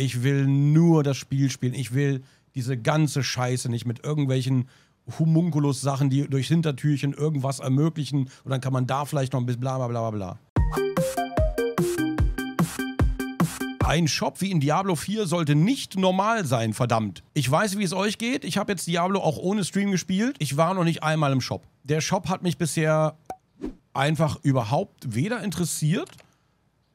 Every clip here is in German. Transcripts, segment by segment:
Ich will nur das Spiel spielen. Ich will diese ganze Scheiße nicht mit irgendwelchen Humunculus-Sachen, die durch Hintertürchen irgendwas ermöglichen. Und dann kann man da vielleicht noch ein bisschen bla bla bla bla. Ein Shop wie in Diablo 4 sollte nicht normal sein, verdammt. Ich weiß, wie es euch geht. Ich habe jetzt Diablo auch ohne Stream gespielt. Ich war noch nicht einmal im Shop. Der Shop hat mich bisher einfach überhaupt weder interessiert,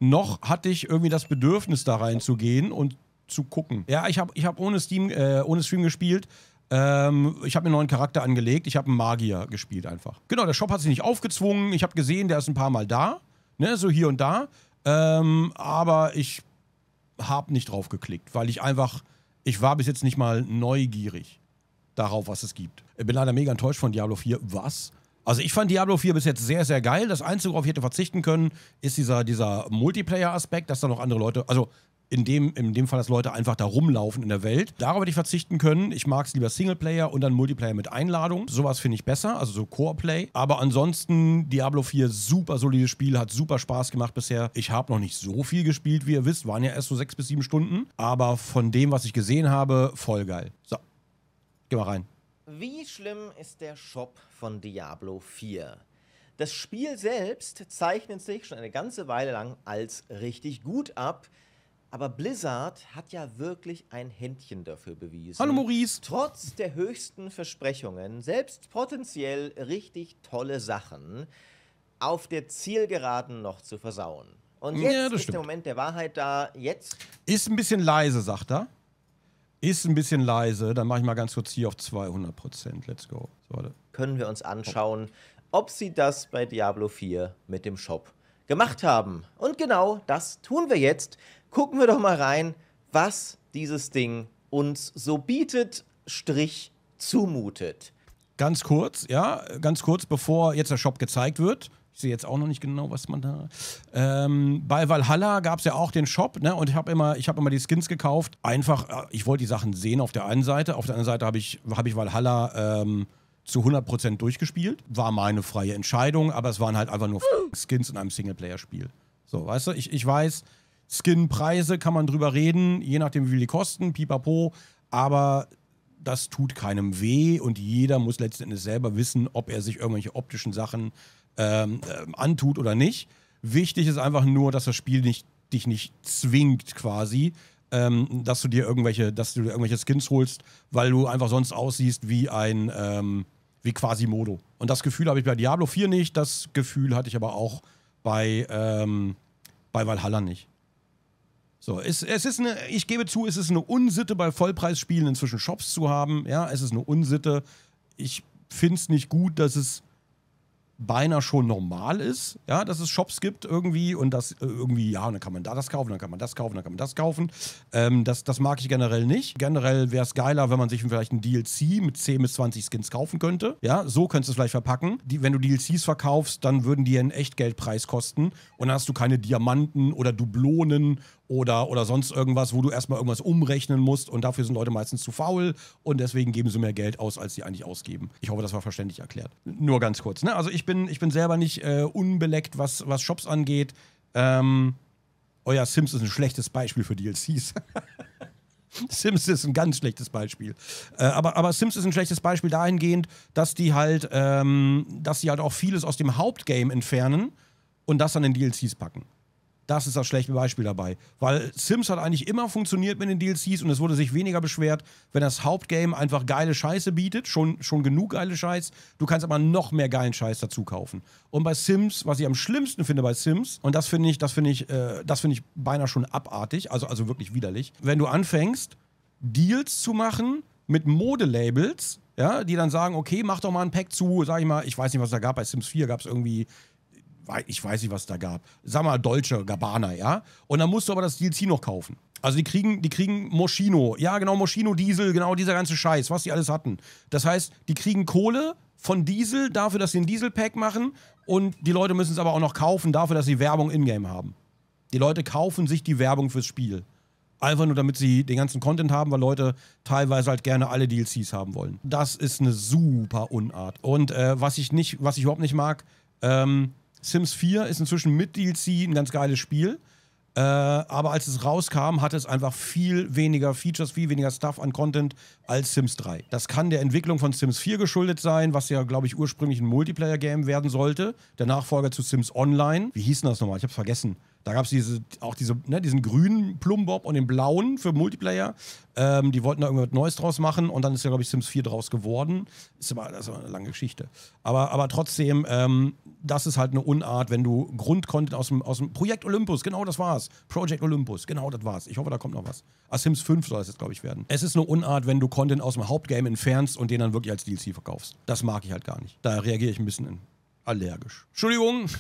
noch hatte ich irgendwie das Bedürfnis, da reinzugehen und zu gucken. Ja, ich habe ich hab ohne, äh, ohne Stream gespielt. Ähm, ich habe mir einen neuen Charakter angelegt. Ich habe einen Magier gespielt einfach. Genau, der Shop hat sich nicht aufgezwungen. Ich habe gesehen, der ist ein paar Mal da. Ne, so hier und da. Ähm, aber ich habe nicht drauf geklickt, weil ich einfach, ich war bis jetzt nicht mal neugierig darauf, was es gibt. Bin leider mega enttäuscht von Diablo 4. Was? Also ich fand Diablo 4 bis jetzt sehr, sehr geil. Das Einzige, worauf ich hätte verzichten können, ist dieser, dieser Multiplayer-Aspekt, dass da noch andere Leute, also in dem, in dem Fall, dass Leute einfach da rumlaufen in der Welt. Darauf hätte ich verzichten können. Ich mag es lieber Singleplayer und dann Multiplayer mit Einladung. Sowas finde ich besser, also so Core-Play. Aber ansonsten, Diablo 4, super solides Spiel, hat super Spaß gemacht bisher. Ich habe noch nicht so viel gespielt, wie ihr wisst, waren ja erst so sechs bis sieben Stunden. Aber von dem, was ich gesehen habe, voll geil. So, geh mal rein. Wie schlimm ist der Shop von Diablo 4? Das Spiel selbst zeichnet sich schon eine ganze Weile lang als richtig gut ab, aber Blizzard hat ja wirklich ein Händchen dafür bewiesen. Hallo Maurice! Trotz der höchsten Versprechungen, selbst potenziell richtig tolle Sachen, auf der Zielgeraden noch zu versauen. Und jetzt ja, ist stimmt. der Moment der Wahrheit da. Jetzt. Ist ein bisschen leise, sagt er. Ist ein bisschen leise, dann mache ich mal ganz kurz hier auf 200 Prozent. Let's go. So, Können wir uns anschauen, ob sie das bei Diablo 4 mit dem Shop gemacht haben. Und genau das tun wir jetzt. Gucken wir doch mal rein, was dieses Ding uns so bietet, Strich zumutet. Ganz kurz, ja, ganz kurz, bevor jetzt der Shop gezeigt wird. Ich sehe jetzt auch noch nicht genau, was man da. Ähm, bei Valhalla gab es ja auch den Shop, ne? Und ich habe immer, hab immer die Skins gekauft. Einfach, äh, ich wollte die Sachen sehen auf der einen Seite. Auf der anderen Seite habe ich, hab ich Valhalla. Ähm, zu 100% durchgespielt. War meine freie Entscheidung, aber es waren halt einfach nur Skins in einem Singleplayer-Spiel. So, weißt du, ich, ich weiß, Skinpreise kann man drüber reden, je nachdem, wie viel die kosten, pipapo, aber das tut keinem weh und jeder muss letzten Endes selber wissen, ob er sich irgendwelche optischen Sachen ähm, ähm, antut oder nicht. Wichtig ist einfach nur, dass das Spiel nicht, dich nicht zwingt quasi, ähm, dass du dir irgendwelche, dass du dir irgendwelche Skins holst, weil du einfach sonst aussiehst wie ein ähm, wie Quasimodo. Und das Gefühl habe ich bei Diablo 4 nicht, das Gefühl hatte ich aber auch bei, ähm, bei Valhalla nicht. So, es, es ist eine, ich gebe zu, es ist eine Unsitte, bei Vollpreisspielen inzwischen Shops zu haben. Ja, es ist eine Unsitte. Ich finde es nicht gut, dass es beinahe schon normal ist, ja, dass es Shops gibt irgendwie und das äh, irgendwie, ja, dann kann man da das kaufen, dann kann man das kaufen, dann kann man das kaufen. Ähm, das, das mag ich generell nicht. Generell wäre es geiler, wenn man sich vielleicht ein DLC mit 10 bis 20 Skins kaufen könnte. Ja, so könntest du es vielleicht verpacken. Die, wenn du DLCs verkaufst, dann würden die einen Echtgeldpreis kosten und dann hast du keine Diamanten oder Dublonen oder, oder sonst irgendwas, wo du erstmal irgendwas umrechnen musst und dafür sind Leute meistens zu faul und deswegen geben sie mehr Geld aus, als sie eigentlich ausgeben. Ich hoffe, das war verständlich erklärt. Nur ganz kurz. Ne? Also ich bin, ich bin selber nicht äh, unbeleckt, was, was Shops angeht. Ähm, euer oh Sims ist ein schlechtes Beispiel für DLCs. Sims ist ein ganz schlechtes Beispiel. Äh, aber, aber Sims ist ein schlechtes Beispiel dahingehend, dass die halt, ähm, dass die halt auch vieles aus dem Hauptgame entfernen und das dann in DLCs packen. Das ist das schlechte Beispiel dabei. Weil Sims hat eigentlich immer funktioniert mit den DLCs und es wurde sich weniger beschwert, wenn das Hauptgame einfach geile Scheiße bietet. Schon, schon genug geile Scheiß. Du kannst aber noch mehr geilen Scheiß dazu kaufen. Und bei Sims, was ich am schlimmsten finde bei Sims, und das finde ich, das finde ich, äh, das finde ich beinahe schon abartig, also, also wirklich widerlich, wenn du anfängst, Deals zu machen mit Modelabels, ja, die dann sagen, okay, mach doch mal ein Pack zu, sag ich mal, ich weiß nicht, was da gab, bei Sims 4 gab es irgendwie ich weiß nicht, was da gab. Sag mal, Deutsche, Gabana, ja? Und dann musst du aber das DLC noch kaufen. Also die kriegen, die kriegen Moschino, ja genau, Moschino Diesel, genau dieser ganze Scheiß, was die alles hatten. Das heißt, die kriegen Kohle von Diesel dafür, dass sie einen Dieselpack machen und die Leute müssen es aber auch noch kaufen dafür, dass sie Werbung in-game haben. Die Leute kaufen sich die Werbung fürs Spiel. Einfach nur, damit sie den ganzen Content haben, weil Leute teilweise halt gerne alle DLCs haben wollen. Das ist eine super Unart. Und äh, was ich nicht, was ich überhaupt nicht mag, ähm, Sims 4 ist inzwischen mit DLC ein ganz geiles Spiel. Äh, aber als es rauskam, hatte es einfach viel weniger Features, viel weniger Stuff an Content als Sims 3. Das kann der Entwicklung von Sims 4 geschuldet sein, was ja, glaube ich, ursprünglich ein Multiplayer-Game werden sollte. Der Nachfolger zu Sims Online. Wie hieß denn das nochmal? Ich habe es vergessen. Da gab es diese, auch diese, ne, diesen grünen Plumbob und den blauen für Multiplayer. Ähm, die wollten da irgendwas Neues draus machen und dann ist ja, glaube ich, Sims 4 draus geworden. Ist aber, das ist aber eine lange Geschichte. Aber, aber trotzdem, ähm, das ist halt eine Unart, wenn du Grundcontent aus dem, aus dem Projekt Olympus, genau das war's. Project Olympus, genau das war's. Ich hoffe, da kommt noch was. Ah, Sims 5 soll es jetzt, glaube ich, werden. Es ist eine Unart, wenn du Content aus dem Hauptgame entfernst und den dann wirklich als DLC verkaufst. Das mag ich halt gar nicht. Da reagiere ich ein bisschen allergisch. Entschuldigung.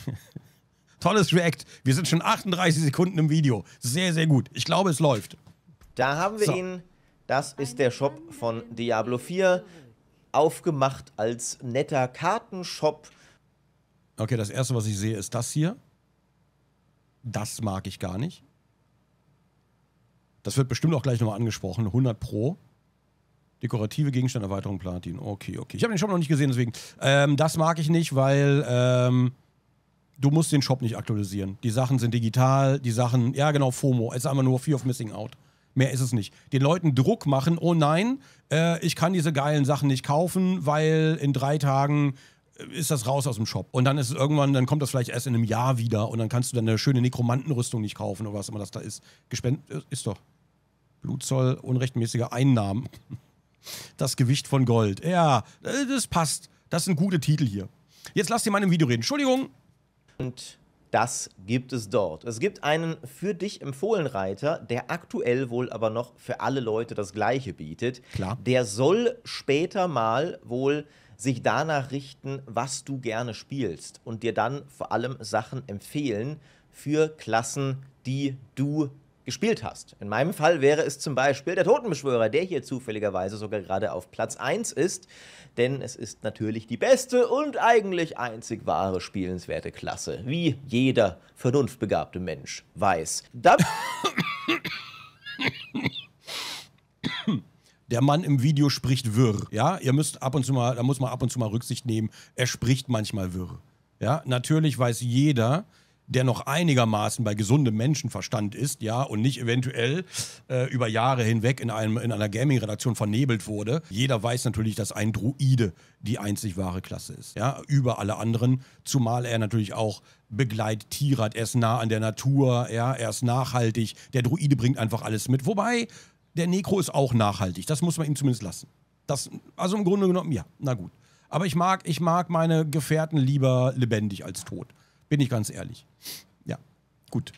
Tolles React. Wir sind schon 38 Sekunden im Video. Sehr, sehr gut. Ich glaube, es läuft. Da haben wir so. ihn. Das ist der Shop von Diablo 4. Aufgemacht als netter Kartenshop. Okay, das erste, was ich sehe, ist das hier. Das mag ich gar nicht. Das wird bestimmt auch gleich nochmal angesprochen. 100 Pro. Dekorative Gegenstände, Erweiterung Platin. Okay, okay. Ich habe den Shop noch nicht gesehen, deswegen. Ähm, das mag ich nicht, weil ähm, du musst den Shop nicht aktualisieren. Die Sachen sind digital, die Sachen, ja genau, FOMO, es ist einfach nur Fear of Missing Out. Mehr ist es nicht. Den Leuten Druck machen, oh nein, äh, ich kann diese geilen Sachen nicht kaufen, weil in drei Tagen äh, ist das raus aus dem Shop. Und dann ist es irgendwann, dann kommt das vielleicht erst in einem Jahr wieder und dann kannst du deine schöne Nekromantenrüstung nicht kaufen oder was immer das da ist. Gespenst äh, ist doch. Blutzoll, unrechtmäßige Einnahmen. Das Gewicht von Gold. Ja, äh, das passt. Das sind gute Titel hier. Jetzt lass dir mal im Video reden. Entschuldigung, und das gibt es dort. Es gibt einen für dich empfohlen Reiter, der aktuell wohl aber noch für alle Leute das gleiche bietet. Klar. Der soll später mal wohl sich danach richten, was du gerne spielst und dir dann vor allem Sachen empfehlen für Klassen, die du gespielt hast. In meinem Fall wäre es zum Beispiel der Totenbeschwörer, der hier zufälligerweise sogar gerade auf Platz 1 ist, denn es ist natürlich die beste und eigentlich einzig wahre spielenswerte Klasse, wie jeder vernunftbegabte Mensch weiß. Da der Mann im Video spricht wirr, ja? Ihr müsst ab und zu mal, da muss man ab und zu mal Rücksicht nehmen, er spricht manchmal wirr. Ja, natürlich weiß jeder, der noch einigermaßen bei gesundem Menschenverstand ist, ja, und nicht eventuell äh, über Jahre hinweg in, einem, in einer Gaming-Redaktion vernebelt wurde. Jeder weiß natürlich, dass ein Druide die einzig wahre Klasse ist, ja, über alle anderen, zumal er natürlich auch Begleittier hat, er ist nah an der Natur, ja, er ist nachhaltig, der Druide bringt einfach alles mit. Wobei, der Nekro ist auch nachhaltig, das muss man ihm zumindest lassen. Das, also im Grunde genommen, ja, na gut. Aber ich mag, ich mag meine Gefährten lieber lebendig als tot. Bin ich ganz ehrlich. Ja, gut.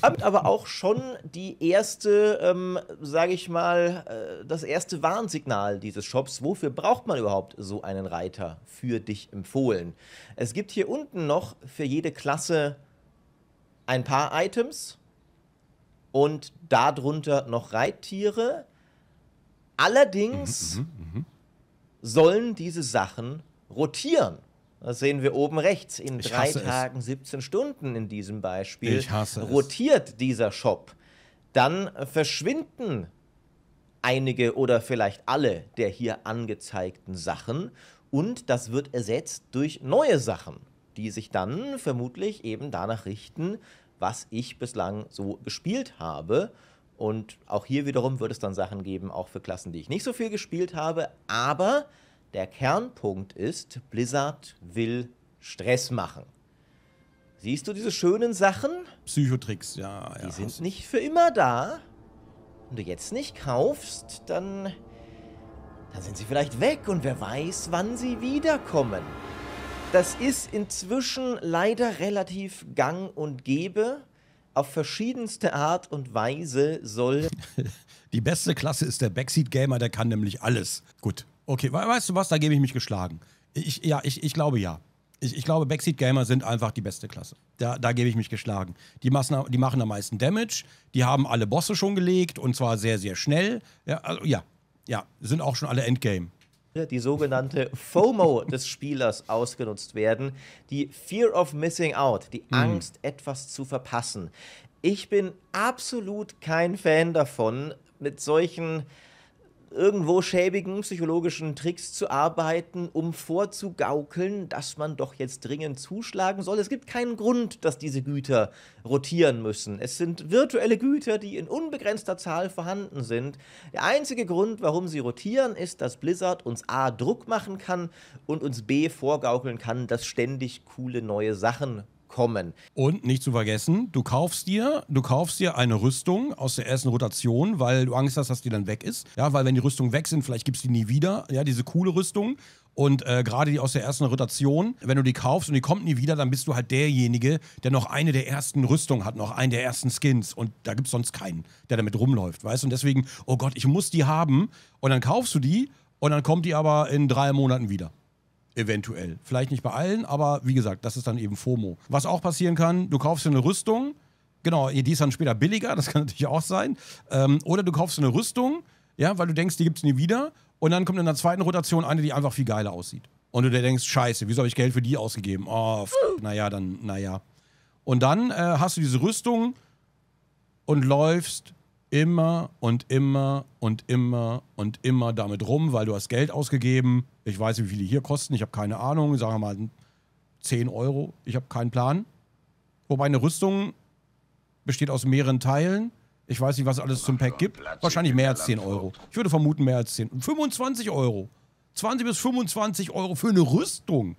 Habt aber auch schon die erste, ähm, sage ich mal, äh, das erste Warnsignal dieses Shops. Wofür braucht man überhaupt so einen Reiter für dich empfohlen? Es gibt hier unten noch für jede Klasse ein paar Items und darunter noch Reittiere. Allerdings mhm, mh, mh. Mhm. sollen diese Sachen rotieren. Das sehen wir oben rechts. In ich drei Tagen, es. 17 Stunden in diesem Beispiel, ich rotiert es. dieser Shop. Dann verschwinden einige oder vielleicht alle der hier angezeigten Sachen und das wird ersetzt durch neue Sachen, die sich dann vermutlich eben danach richten, was ich bislang so gespielt habe. Und auch hier wiederum wird es dann Sachen geben, auch für Klassen, die ich nicht so viel gespielt habe, aber der Kernpunkt ist, Blizzard will Stress machen. Siehst du diese schönen Sachen? Psychotricks, ja. Die ja, sind nicht für immer da. Wenn du jetzt nicht kaufst, dann, dann sind sie vielleicht weg und wer weiß, wann sie wiederkommen. Das ist inzwischen leider relativ gang und gäbe. Auf verschiedenste Art und Weise soll. Die beste Klasse ist der Backseat-Gamer, der kann nämlich alles. Gut. Okay, weißt du was, da gebe ich mich geschlagen. Ich, ja, ich, ich glaube ja. Ich, ich glaube, Backseat-Gamer sind einfach die beste Klasse. Da, da gebe ich mich geschlagen. Die, Massen, die machen am meisten Damage, die haben alle Bosse schon gelegt und zwar sehr, sehr schnell. Ja, also, ja, ja, sind auch schon alle Endgame die sogenannte FOMO des Spielers ausgenutzt werden, die Fear of Missing Out, die hm. Angst, mhm. etwas zu verpassen. Ich bin absolut kein Fan davon, mit solchen irgendwo schäbigen psychologischen Tricks zu arbeiten, um vorzugaukeln, dass man doch jetzt dringend zuschlagen soll. Es gibt keinen Grund, dass diese Güter rotieren müssen. Es sind virtuelle Güter, die in unbegrenzter Zahl vorhanden sind. Der einzige Grund, warum sie rotieren, ist, dass Blizzard uns A Druck machen kann und uns B vorgaukeln kann, dass ständig coole neue Sachen kommen. Und nicht zu vergessen, du kaufst dir, du kaufst dir eine Rüstung aus der ersten Rotation, weil du Angst hast, dass die dann weg ist. Ja, weil wenn die Rüstungen weg sind, vielleicht gibt es die nie wieder. Ja, diese coole Rüstung. Und äh, gerade die aus der ersten Rotation, wenn du die kaufst und die kommt nie wieder, dann bist du halt derjenige, der noch eine der ersten Rüstungen hat, noch einen der ersten Skins. Und da gibt es sonst keinen, der damit rumläuft, weißt du? Und deswegen, oh Gott, ich muss die haben. Und dann kaufst du die und dann kommt die aber in drei Monaten wieder. Eventuell. Vielleicht nicht bei allen, aber wie gesagt, das ist dann eben FOMO. Was auch passieren kann, du kaufst dir eine Rüstung, genau, die ist dann später billiger, das kann natürlich auch sein. Ähm, oder du kaufst eine Rüstung, ja, weil du denkst, die gibt es nie wieder. Und dann kommt in der zweiten Rotation eine, die einfach viel geiler aussieht. Und du dir denkst, scheiße, wieso habe ich Geld für die ausgegeben? Oh, f naja, dann, naja. Und dann äh, hast du diese Rüstung und läufst immer und immer und immer und immer damit rum, weil du hast Geld ausgegeben. Ich weiß nicht, wie viele hier kosten. Ich habe keine Ahnung. Sagen wir mal 10 Euro. Ich habe keinen Plan. Wobei eine Rüstung besteht aus mehreren Teilen. Ich weiß nicht, was alles zum Pack gibt. Wahrscheinlich mehr als 10 Euro. Ich würde vermuten, mehr als 10. 25 Euro. 20 bis 25 Euro für eine Rüstung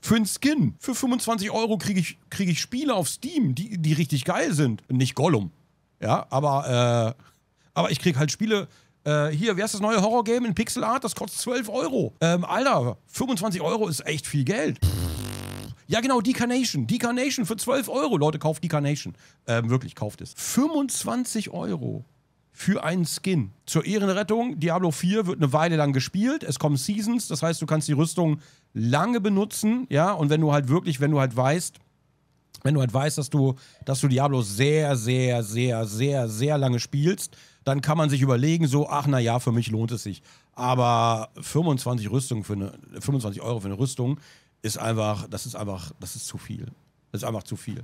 für einen Skin. Für 25 Euro kriege ich, krieg ich Spiele auf Steam, die, die richtig geil sind. Nicht Gollum. Ja, aber, äh, aber ich kriege halt Spiele. Äh, hier, wer ist das neue Horror-Game in Pixel Art? Das kostet 12 Euro. Ähm, Alter, 25 Euro ist echt viel Geld. Ja, genau, Decarnation. Decarnation für 12 Euro. Leute, kauft Decarnation. Ähm, wirklich, kauft es. 25 Euro für einen Skin. Zur Ehrenrettung, Diablo 4 wird eine Weile lang gespielt, es kommen Seasons, das heißt, du kannst die Rüstung lange benutzen, ja, und wenn du halt wirklich, wenn du halt weißt, wenn du halt weißt, dass du, dass du Diablo sehr, sehr, sehr, sehr, sehr lange spielst, dann kann man sich überlegen, so, ach na ja, für mich lohnt es sich. Aber 25 Rüstung für eine, 25 Euro für eine Rüstung ist einfach, das ist einfach, das ist zu viel. Das ist einfach zu viel.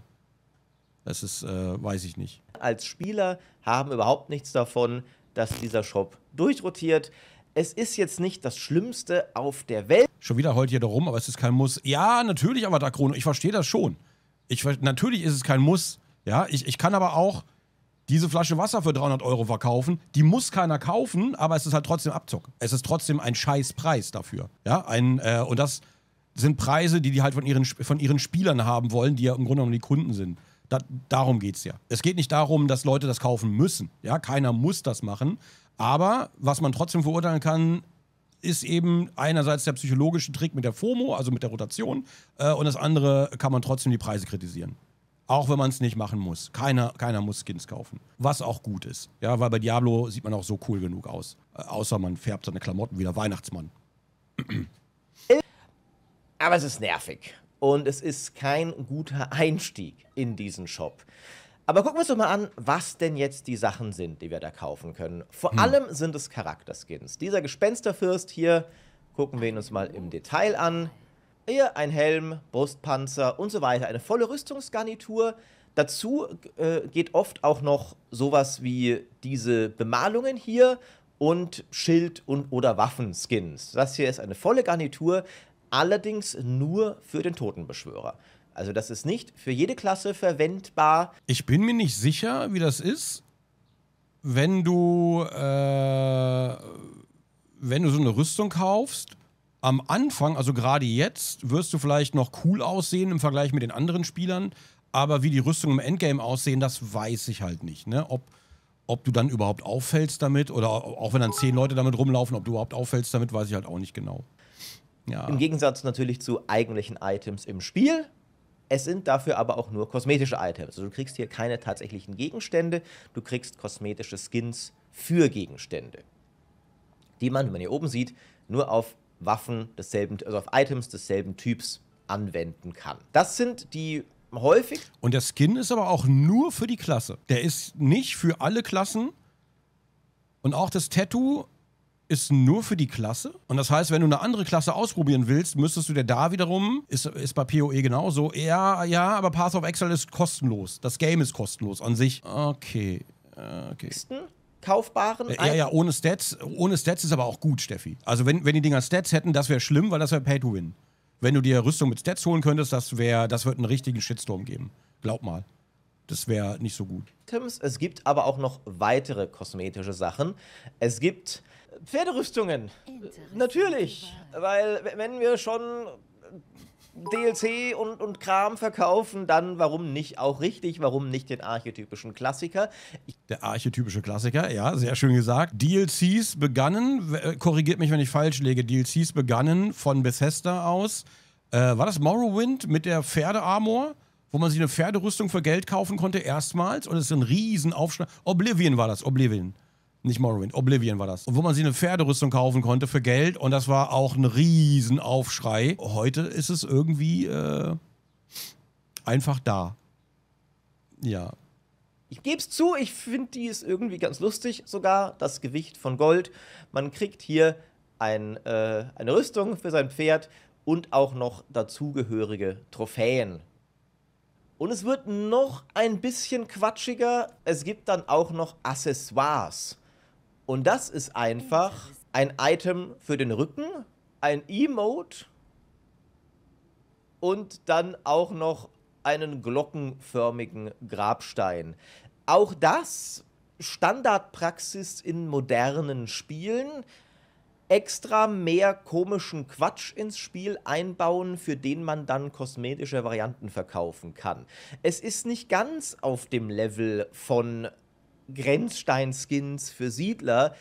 Das ist, äh, weiß ich nicht als Spieler haben überhaupt nichts davon, dass dieser Shop durchrotiert. Es ist jetzt nicht das Schlimmste auf der Welt. Schon wieder heult jeder rum, aber es ist kein Muss. Ja, natürlich, aber Dakron, ich verstehe das schon. Ich, natürlich ist es kein Muss. Ja, ich, ich kann aber auch diese Flasche Wasser für 300 Euro verkaufen. Die muss keiner kaufen, aber es ist halt trotzdem Abzug. Es ist trotzdem ein Scheißpreis dafür. Ja, ein, äh, und das sind Preise, die die halt von ihren, von ihren Spielern haben wollen, die ja im Grunde genommen die Kunden sind. Da, darum geht es ja. Es geht nicht darum, dass Leute das kaufen müssen. Ja, keiner muss das machen. Aber was man trotzdem verurteilen kann, ist eben einerseits der psychologische Trick mit der FOMO, also mit der Rotation, äh, und das andere kann man trotzdem die Preise kritisieren. Auch wenn man es nicht machen muss. Keiner, keiner muss Skins kaufen. Was auch gut ist. Ja, weil bei Diablo sieht man auch so cool genug aus. Äh, außer man färbt seine Klamotten wie der Weihnachtsmann. Aber es ist nervig und es ist kein guter Einstieg in diesen Shop. Aber gucken wir uns doch mal an, was denn jetzt die Sachen sind, die wir da kaufen können. Vor hm. allem sind es Charakterskins. Dieser Gespensterfürst hier, gucken wir ihn uns mal im Detail an. Hier ein Helm, Brustpanzer und so weiter. Eine volle Rüstungsgarnitur. Dazu äh, geht oft auch noch sowas wie diese Bemalungen hier und Schild und oder Waffenskins. Das hier ist eine volle Garnitur, allerdings nur für den Totenbeschwörer. Also das ist nicht für jede Klasse verwendbar. Ich bin mir nicht sicher, wie das ist, wenn du, äh, wenn du so eine Rüstung kaufst. Am Anfang, also gerade jetzt, wirst du vielleicht noch cool aussehen im Vergleich mit den anderen Spielern, aber wie die Rüstung im Endgame aussehen, das weiß ich halt nicht. Ne? Ob, ob du dann überhaupt auffällst damit oder auch wenn dann zehn Leute damit rumlaufen, ob du überhaupt auffällst damit, weiß ich halt auch nicht genau. Ja. Im Gegensatz natürlich zu eigentlichen Items im Spiel. Es sind dafür aber auch nur kosmetische Items. Also du kriegst hier keine tatsächlichen Gegenstände, du kriegst kosmetische Skins für Gegenstände, die man, wie man hier oben sieht, nur auf Waffen desselben, also auf Items desselben Typs anwenden kann. Das sind die häufig. Und der Skin ist aber auch nur für die Klasse. Der ist nicht für alle Klassen. Und auch das Tattoo ist nur für die Klasse. Und das heißt, wenn du eine andere Klasse ausprobieren willst, müsstest du dir da wiederum, ist, ist bei PoE genauso, ja, ja, aber Path of Exile ist kostenlos. Das Game ist kostenlos an sich. Okay. Okay. Kaufbaren. Ja, ja, ohne Stats. Ohne Stats ist aber auch gut, Steffi. Also, wenn, wenn die Dinger Stats hätten, das wäre schlimm, weil das wäre Pay to Win. Wenn du dir Rüstung mit Stats holen könntest, das, wäre, das wird einen richtigen Shitstorm geben. Glaub mal. Das wäre nicht so gut. Items. Es gibt aber auch noch weitere kosmetische Sachen. Es gibt Pferderüstungen. Natürlich, weil wenn wir schon DLC und, und Kram verkaufen, dann warum nicht auch richtig, warum nicht den archetypischen Klassiker? Ich Der archetypische Klassiker, ja, sehr schön gesagt. DLCs begannen, äh, korrigiert mich, wenn ich falsch lege, DLCs begannen von Bethesda aus. Äh, war das Morrowind mit der Pferdearmor? wo man sich eine Pferderüstung für Geld kaufen konnte, erstmals. Und es ist ein Aufschlag. Oblivion war das, Oblivion nicht Morrowind, Oblivion war das. wo man sich eine Pferderüstung kaufen konnte für Geld und das war auch ein Riesenaufschrei. Heute ist es irgendwie äh, einfach da. Ja. Ich gebe es zu, ich finde die ist irgendwie ganz lustig, sogar das Gewicht von Gold. Man kriegt hier ein, äh, eine Rüstung für sein Pferd und auch noch dazugehörige Trophäen. Und es wird noch ein bisschen quatschiger. Es gibt dann auch noch Accessoires. Und das ist einfach ein Item für den Rücken, ein Emote und dann auch noch einen glockenförmigen Grabstein. Auch das Standardpraxis in modernen Spielen. Extra mehr komischen Quatsch ins Spiel einbauen, für den man dann kosmetische Varianten verkaufen kann. Es ist nicht ganz auf dem Level von Grenzstein-Skins für Siedler,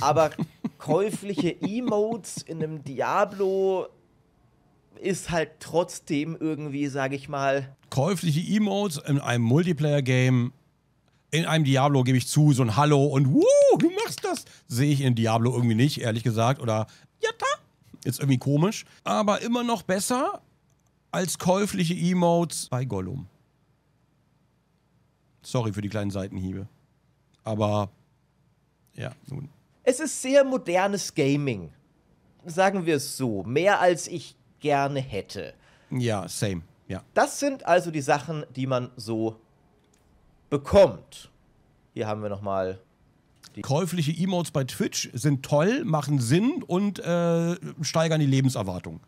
aber käufliche Emotes in einem Diablo ist halt trotzdem irgendwie, sage ich mal. Käufliche Emotes in einem Multiplayer-Game, in einem Diablo gebe ich zu, so ein Hallo und Wuh, du machst das, sehe ich in Diablo irgendwie nicht, ehrlich gesagt. Oder Jatta, ist irgendwie komisch. Aber immer noch besser als käufliche Emotes bei Gollum. Sorry für die kleinen Seitenhiebe. Aber ja, nun. Es ist sehr modernes Gaming. Sagen wir es so. Mehr als ich gerne hätte. Ja, same. Ja. Das sind also die Sachen, die man so bekommt. Hier haben wir nochmal. Käufliche Emotes bei Twitch sind toll, machen Sinn und äh, steigern die Lebenserwartung.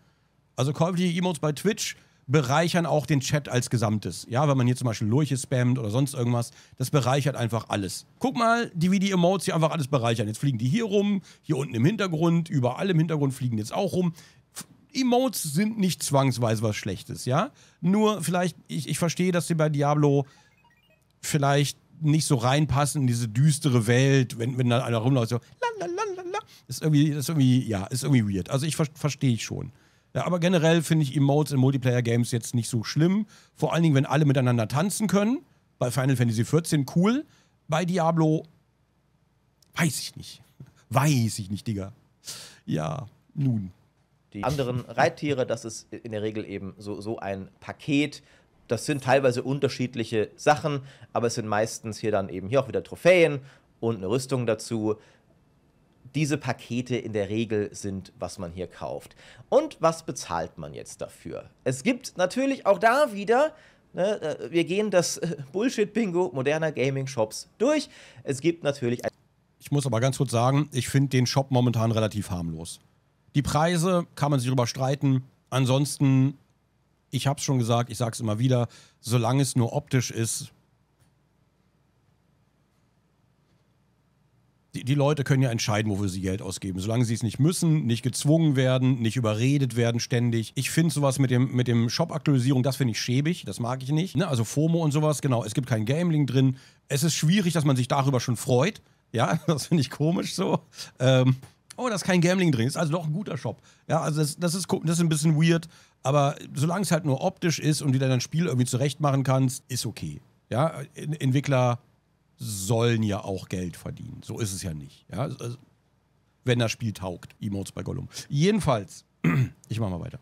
Also käufliche Emotes bei Twitch bereichern auch den Chat als Gesamtes. Ja, wenn man hier zum Beispiel Lurche spammt oder sonst irgendwas, das bereichert einfach alles. Guck mal, die wie die Emotes hier einfach alles bereichern. Jetzt fliegen die hier rum, hier unten im Hintergrund, überall im Hintergrund fliegen jetzt auch rum. Emotes sind nicht zwangsweise was Schlechtes, ja? Nur vielleicht, ich, ich verstehe, dass sie bei Diablo vielleicht nicht so reinpassen in diese düstere Welt, wenn, wenn da einer rumläuft, so la la la la la. Ist irgendwie, ist irgendwie, ja, ist irgendwie weird. Also ich verstehe ich schon. Ja, aber generell finde ich Emotes in Multiplayer-Games jetzt nicht so schlimm. Vor allen Dingen, wenn alle miteinander tanzen können. Bei Final Fantasy XIV cool. Bei Diablo weiß ich nicht. Weiß ich nicht, Digga. Ja, nun. Die anderen Reittiere, das ist in der Regel eben so, so ein Paket. Das sind teilweise unterschiedliche Sachen, aber es sind meistens hier dann eben hier auch wieder Trophäen und eine Rüstung dazu diese Pakete in der Regel sind, was man hier kauft. Und was bezahlt man jetzt dafür? Es gibt natürlich auch da wieder ne, äh, wir gehen das äh, Bullshit-Bingo moderner Gaming-Shops durch. Es gibt natürlich. Ein ich muss aber ganz kurz sagen, ich finde den Shop momentan relativ harmlos. Die Preise kann man sich darüber streiten. Ansonsten, ich habe es schon gesagt, ich sage es immer wieder, solange es nur optisch ist, die, die Leute können ja entscheiden, wofür sie Geld ausgeben, solange sie es nicht müssen, nicht gezwungen werden, nicht überredet werden ständig. Ich finde sowas mit dem, mit dem Shop-Aktualisierung, das finde ich schäbig, das mag ich nicht. Ne? Also FOMO und sowas, genau, es gibt kein Gambling drin. Es ist schwierig, dass man sich darüber schon freut. Ja, das finde ich komisch so. Ähm, oh, da ist kein Gambling drin, ist also doch ein guter Shop. Ja, also das, das, ist, das ist ein bisschen weird, aber solange es halt nur optisch ist und du dann dein Spiel irgendwie zurecht machen kannst, ist okay. Ja, Entwickler sollen ja auch Geld verdienen. So ist es ja nicht. Ja? Also, also wenn das Spiel taugt. Emotes bei Gollum. Jedenfalls, ich mach mal weiter.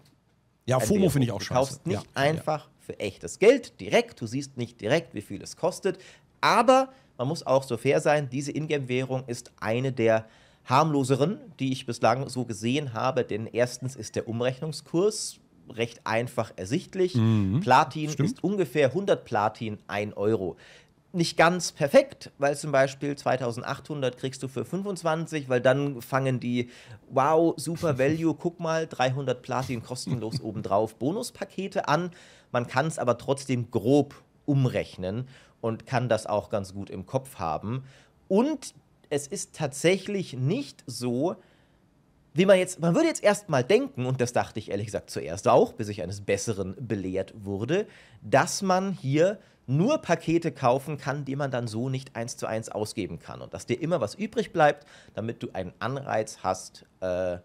Ja, also FOMO finde ich auch scheiße. Du kaufst nicht ja. einfach für echtes Geld direkt. Du siehst nicht direkt, wie viel es kostet. Aber man muss auch so fair sein, diese Ingame-Währung ist eine der harmloseren, die ich bislang so gesehen habe. Denn erstens ist der Umrechnungskurs recht einfach ersichtlich. Mhm, Platin stimmt. ist ungefähr 100 Platin 1 Euro nicht ganz perfekt, weil zum Beispiel 2800 kriegst du für 25, weil dann fangen die, wow, super Value, guck mal, 300 Platin kostenlos obendrauf, Bonuspakete an. Man kann es aber trotzdem grob umrechnen und kann das auch ganz gut im Kopf haben. Und es ist tatsächlich nicht so, wie man jetzt, man würde jetzt erstmal denken, und das dachte ich ehrlich gesagt zuerst auch, bis ich eines Besseren belehrt wurde, dass man hier nur Pakete kaufen kann, die man dann so nicht eins zu eins ausgeben kann. Und dass dir immer was übrig bleibt, damit du einen Anreiz hast, äh,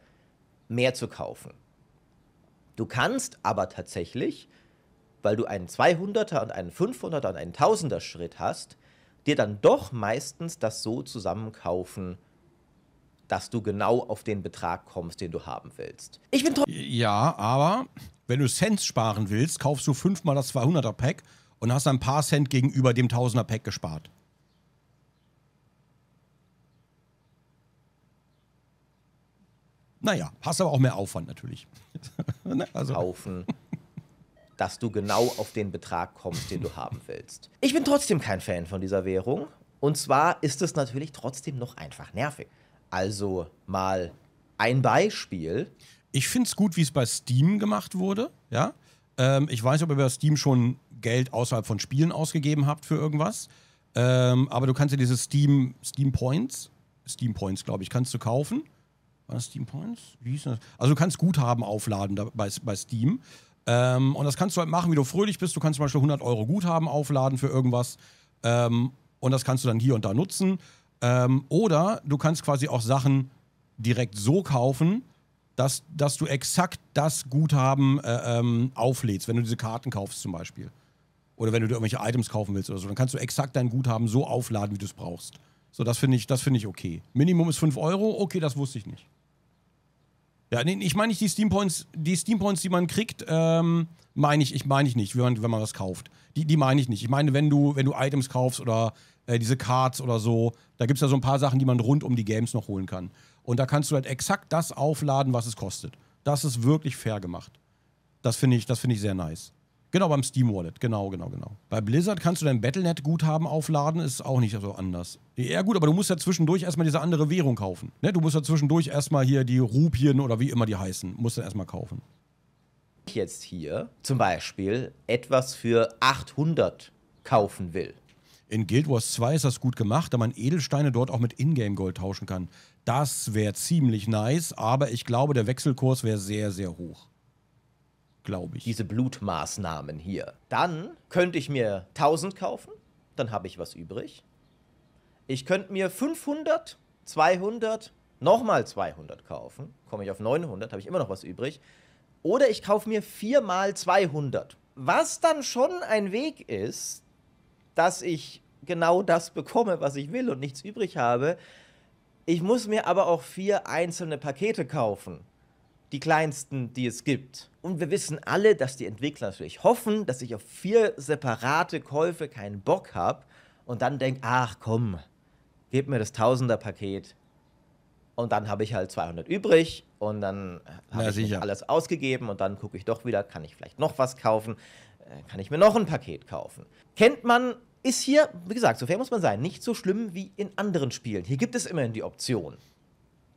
mehr zu kaufen. Du kannst aber tatsächlich, weil du einen 200er und einen 500er und einen 1000er Schritt hast, dir dann doch meistens das so zusammenkaufen, dass du genau auf den Betrag kommst, den du haben willst. Ich bin Ja, aber wenn du Cents sparen willst, kaufst du fünfmal das 200er Pack und hast ein paar Cent gegenüber dem Tausender Pack gespart. Naja, hast aber auch mehr Aufwand natürlich. Ne, also. Kaufen, dass du genau auf den Betrag kommst, den du haben willst. Ich bin trotzdem kein Fan von dieser Währung. Und zwar ist es natürlich trotzdem noch einfach nervig. Also mal ein Beispiel. Ich finde es gut, wie es bei Steam gemacht wurde. Ja? Ähm, ich weiß, ob ihr bei Steam schon Geld außerhalb von Spielen ausgegeben habt für irgendwas. Ähm, aber du kannst dir diese Steam, Steam Points, Steam Points, glaube ich, kannst du kaufen. War das Steam Points? Wie hieß das? Also du kannst Guthaben aufladen da, bei, bei Steam. Ähm, und das kannst du halt machen, wie du fröhlich bist. Du kannst zum Beispiel 100 Euro Guthaben aufladen für irgendwas. Ähm, und das kannst du dann hier und da nutzen. Ähm, oder du kannst quasi auch Sachen direkt so kaufen, dass, dass du exakt das Guthaben äh, ähm, auflädst, wenn du diese Karten kaufst zum Beispiel. Oder wenn du dir irgendwelche Items kaufen willst oder so, dann kannst du exakt dein Guthaben so aufladen, wie du es brauchst. So, das finde ich, find ich okay. Minimum ist 5 Euro, okay, das wusste ich nicht. Ja, nee, ich meine nicht die Steam Points, die Steam Points, die man kriegt, ähm, meine ich, ich meine ich nicht, wenn man, wenn man was kauft. Die, die meine ich nicht. Ich meine, wenn du, wenn du Items kaufst oder äh, diese Cards oder so, da gibt es ja so ein paar Sachen, die man rund um die Games noch holen kann. Und da kannst du halt exakt das aufladen, was es kostet. Das ist wirklich fair gemacht. Das finde ich, find ich sehr nice. Genau, beim Steam Wallet. Genau, genau, genau. Bei Blizzard kannst du dein Battlenet-Guthaben aufladen, ist auch nicht so anders. Ja, gut, aber du musst ja zwischendurch erstmal diese andere Währung kaufen. Ne? Du musst ja zwischendurch erstmal hier die Rupien oder wie immer die heißen, musst du erstmal kaufen. Jetzt hier zum Beispiel etwas für 800 kaufen will. In Guild Wars 2 ist das gut gemacht, da man Edelsteine dort auch mit Ingame-Gold tauschen kann. Das wäre ziemlich nice, aber ich glaube, der Wechselkurs wäre sehr, sehr hoch. Glaube ich. Diese Blutmaßnahmen hier. Dann könnte ich mir 1000 kaufen, dann habe ich was übrig. Ich könnte mir 500, 200, nochmal 200 kaufen. Komme ich auf 900, habe ich immer noch was übrig. Oder ich kaufe mir 4 mal 200. Was dann schon ein Weg ist, dass ich genau das bekomme, was ich will und nichts übrig habe. Ich muss mir aber auch vier einzelne Pakete kaufen. Die kleinsten, die es gibt. Und wir wissen alle, dass die Entwickler natürlich hoffen, dass ich auf vier separate Käufe keinen Bock habe und dann denke, ach komm, gib mir das Tausender-Paket. Und dann habe ich halt 200 übrig und dann habe ich alles ausgegeben und dann gucke ich doch wieder, kann ich vielleicht noch was kaufen, äh, kann ich mir noch ein Paket kaufen. Kennt man ist hier, wie gesagt, so fair muss man sein, nicht so schlimm wie in anderen Spielen. Hier gibt es immerhin die Option.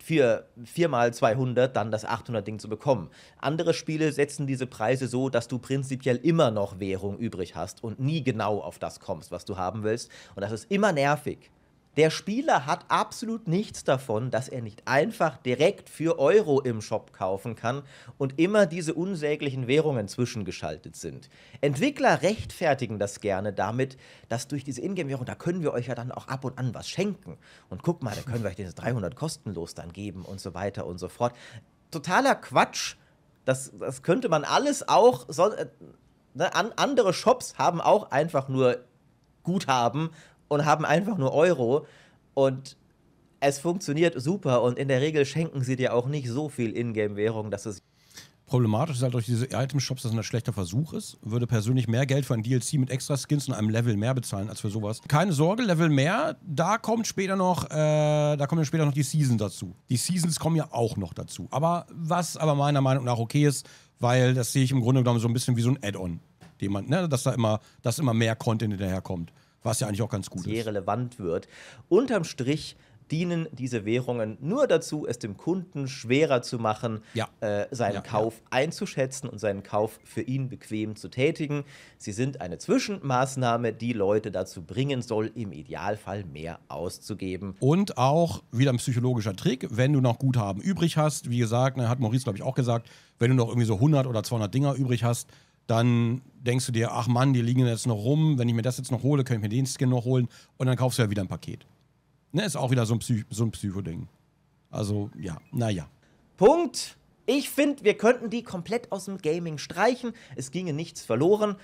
Für 4x200 dann das 800-Ding zu bekommen. Andere Spiele setzen diese Preise so, dass du prinzipiell immer noch Währung übrig hast und nie genau auf das kommst, was du haben willst. Und das ist immer nervig. Der Spieler hat absolut nichts davon, dass er nicht einfach direkt für Euro im Shop kaufen kann und immer diese unsäglichen Währungen zwischengeschaltet sind. Entwickler rechtfertigen das gerne damit, dass durch diese Ingame-Währung, da können wir euch ja dann auch ab und an was schenken. Und guck mal, da können wir euch diese 300 kostenlos dann geben und so weiter und so fort. Totaler Quatsch. Das, das könnte man alles auch. So, äh, ne, andere Shops haben auch einfach nur Guthaben, und haben einfach nur Euro und es funktioniert super und in der Regel schenken sie dir auch nicht so viel Ingame-Währung, dass es. Problematisch ist halt durch diese Item-Shops, dass es ein schlechter Versuch ist. Würde persönlich mehr Geld für ein DLC mit extra Skins und einem Level mehr bezahlen als für sowas. Keine Sorge, Level mehr, da kommt später noch, äh, da kommen später noch die Season dazu. Die Seasons kommen ja auch noch dazu. Aber was aber meiner Meinung nach okay ist, weil das sehe ich im Grunde genommen so ein bisschen wie so ein Add-on ne? dass da immer, dass immer mehr Content hinterherkommt. Was ja eigentlich auch ganz gut ist. relevant wird. Unterm Strich dienen diese Währungen nur dazu, es dem Kunden schwerer zu machen, ja. äh, seinen ja, Kauf ja. einzuschätzen und seinen Kauf für ihn bequem zu tätigen. Sie sind eine Zwischenmaßnahme, die Leute dazu bringen soll, im Idealfall mehr auszugeben. Und auch wieder ein psychologischer Trick, wenn du noch Guthaben übrig hast, wie gesagt, ne, hat Maurice, glaube ich, auch gesagt, wenn du noch irgendwie so 100 oder 200 Dinger übrig hast, dann denkst du dir, ach Mann, die liegen jetzt noch rum, wenn ich mir das jetzt noch hole, kann ich mir den Skin noch holen und dann kaufst du ja wieder ein Paket. Ne, ist auch wieder so ein, Psy so ein Psycho-Ding. Also, ja, naja. Punkt. Ich finde, wir könnten die komplett aus dem Gaming streichen. Es ginge nichts verloren.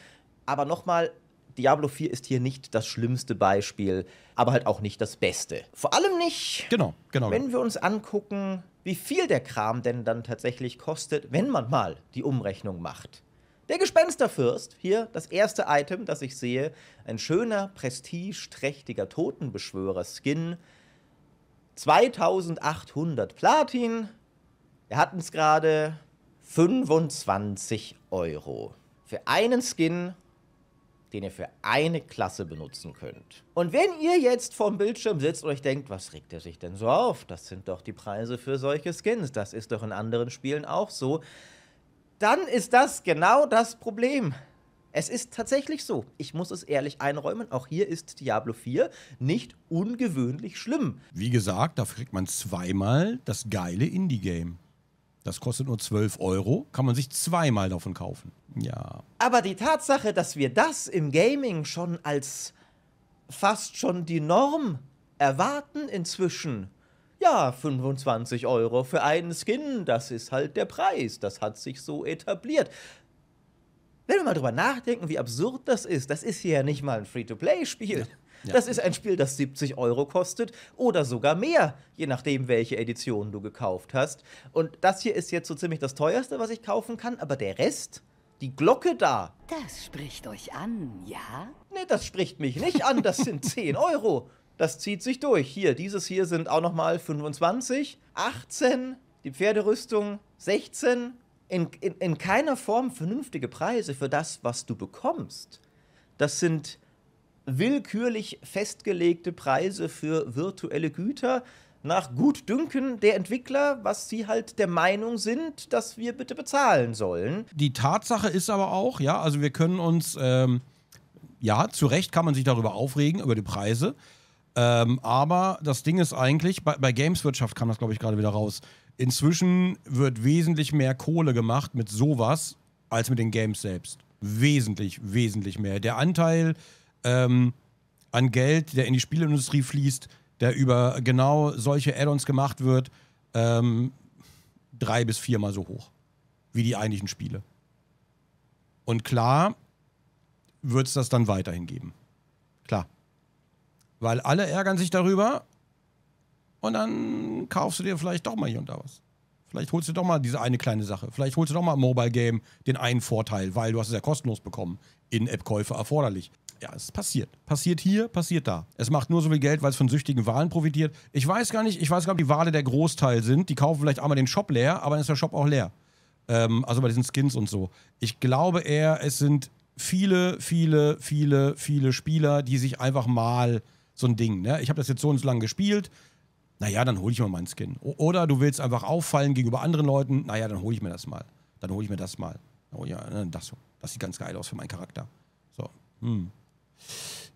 Aber nochmal, Diablo 4 ist hier nicht das schlimmste Beispiel, aber halt auch nicht das beste. Vor allem nicht, genau, genau, wenn genau. wir uns angucken, wie viel der Kram denn dann tatsächlich kostet, wenn man mal die Umrechnung macht. Der Gespensterfürst, hier das erste Item, das ich sehe. Ein schöner, prestigeträchtiger Totenbeschwörer-Skin. 2800 Platin. Wir hatten es gerade. 25 Euro. Für einen Skin, den ihr für eine Klasse benutzen könnt. Und wenn ihr jetzt vorm Bildschirm sitzt und euch denkt, was regt er sich denn so auf? Das sind doch die Preise für solche Skins. Das ist doch in anderen Spielen auch so dann ist das genau das Problem. Es ist tatsächlich so. Ich muss es ehrlich einräumen. Auch hier ist Diablo 4 nicht ungewöhnlich schlimm. Wie gesagt, da kriegt man zweimal das geile Indie-Game. Das kostet nur 12 Euro, kann man sich zweimal davon kaufen. Ja. Aber die Tatsache, dass wir das im Gaming schon als fast schon die Norm erwarten inzwischen, ja, 25 Euro für einen Skin, das ist halt der Preis, das hat sich so etabliert. Wenn wir mal drüber nachdenken, wie absurd das ist, das ist hier ja nicht mal ein Free-to-Play-Spiel. Ja. Ja. Das ist ein Spiel, das 70 Euro kostet oder sogar mehr, je nachdem, welche Edition du gekauft hast. Und das hier ist jetzt so ziemlich das teuerste, was ich kaufen kann, aber der Rest, die Glocke da. Das spricht euch an, ja? Nee, das spricht mich nicht an, das sind 10 Euro. Das zieht sich durch. Hier, dieses hier sind auch nochmal 25, 18, die Pferderüstung 16. In, in, in keiner Form vernünftige Preise für das, was du bekommst. Das sind willkürlich festgelegte Preise für virtuelle Güter nach Gutdünken der Entwickler, was sie halt der Meinung sind, dass wir bitte bezahlen sollen. Die Tatsache ist aber auch, ja, also wir können uns, ähm, ja, zu Recht kann man sich darüber aufregen, über die Preise. Ähm, aber das Ding ist eigentlich, bei, bei Gameswirtschaft kam das, glaube ich, gerade wieder raus. Inzwischen wird wesentlich mehr Kohle gemacht mit sowas als mit den Games selbst. Wesentlich, wesentlich mehr. Der Anteil ähm, an Geld, der in die Spielindustrie fließt, der über genau solche Add-ons gemacht wird, ähm, drei bis viermal so hoch wie die eigentlichen Spiele. Und klar wird es das dann weiterhin geben. Weil alle ärgern sich darüber und dann kaufst du dir vielleicht doch mal hier und da was. Vielleicht holst du doch mal diese eine kleine Sache. Vielleicht holst du doch mal im Mobile Game den einen Vorteil, weil du hast es ja kostenlos bekommen. In-App-Käufe erforderlich. Ja, es passiert. Passiert hier, passiert da. Es macht nur so viel Geld, weil es von süchtigen Wahlen profitiert. Ich weiß gar nicht, ich weiß gar nicht, ob die Wale der Großteil sind. Die kaufen vielleicht einmal den Shop leer, aber dann ist der Shop auch leer. Ähm, also bei diesen Skins und so. Ich glaube eher, es sind viele, viele, viele, viele Spieler, die sich einfach mal so ein Ding. Ne? Ich habe das jetzt so und so lange gespielt. Naja, dann hole ich mir mal einen Skin. O oder du willst einfach auffallen gegenüber anderen Leuten. Naja, dann hole ich mir das mal. Dann hole ich mir das mal. Oh ja, ne, das so. Das sieht ganz geil aus für meinen Charakter. So. Hm.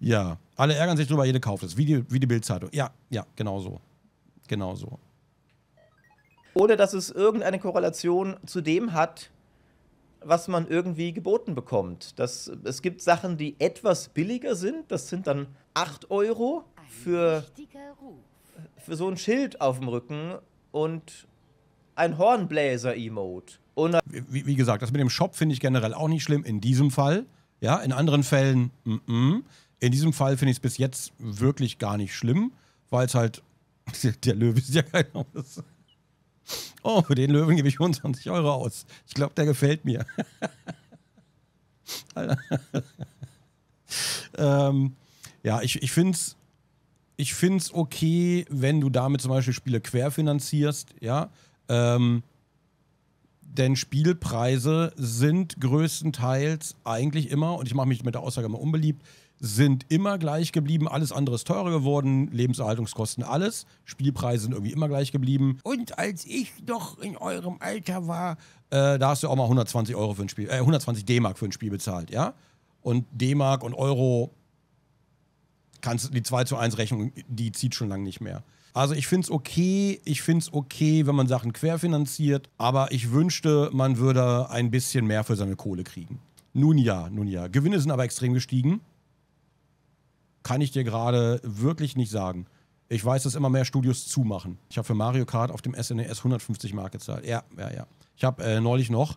Ja. Alle ärgern sich drüber, jede kauft es. Wie die, wie die Bildzeitung. Ja, ja, genau so. Genau so. Ohne dass es irgendeine Korrelation zu dem hat, was man irgendwie geboten bekommt. Das, es gibt Sachen, die etwas billiger sind. Das sind dann 8 Euro für, für so ein Schild auf dem Rücken und ein Hornbläser-Emote. Wie, wie, gesagt, das mit dem Shop finde ich generell auch nicht schlimm. In diesem Fall. Ja, in anderen Fällen, mm -mm. in diesem Fall finde ich es bis jetzt wirklich gar nicht schlimm, weil es halt. Der Löwe ist ja kein oh, für den Löwen gebe ich 25 Euro aus. Ich glaube, der gefällt mir. ähm, ja, ich, ich finde es ich find's okay, wenn du damit zum Beispiel Spiele querfinanzierst, ja. Ähm, denn Spielpreise sind größtenteils eigentlich immer, und ich mache mich mit der Aussage immer unbeliebt, sind immer gleich geblieben, alles andere ist teurer geworden, Lebenserhaltungskosten, alles, Spielpreise sind irgendwie immer gleich geblieben. Und als ich doch in eurem Alter war, äh, da hast du auch mal 120 Euro für ein Spiel, äh, 120 D-Mark für ein Spiel bezahlt, ja? Und D-Mark und Euro kannst die 2 zu 1 Rechnung, die zieht schon lange nicht mehr. Also ich finde es okay, ich finde es okay, wenn man Sachen querfinanziert, aber ich wünschte, man würde ein bisschen mehr für seine Kohle kriegen. Nun ja, nun ja. Gewinne sind aber extrem gestiegen kann ich dir gerade wirklich nicht sagen. Ich weiß, dass immer mehr Studios zumachen. Ich habe für Mario Kart auf dem SNES 150 e Mark gezahlt. Ja, ja, ja. Ich habe äh, neulich noch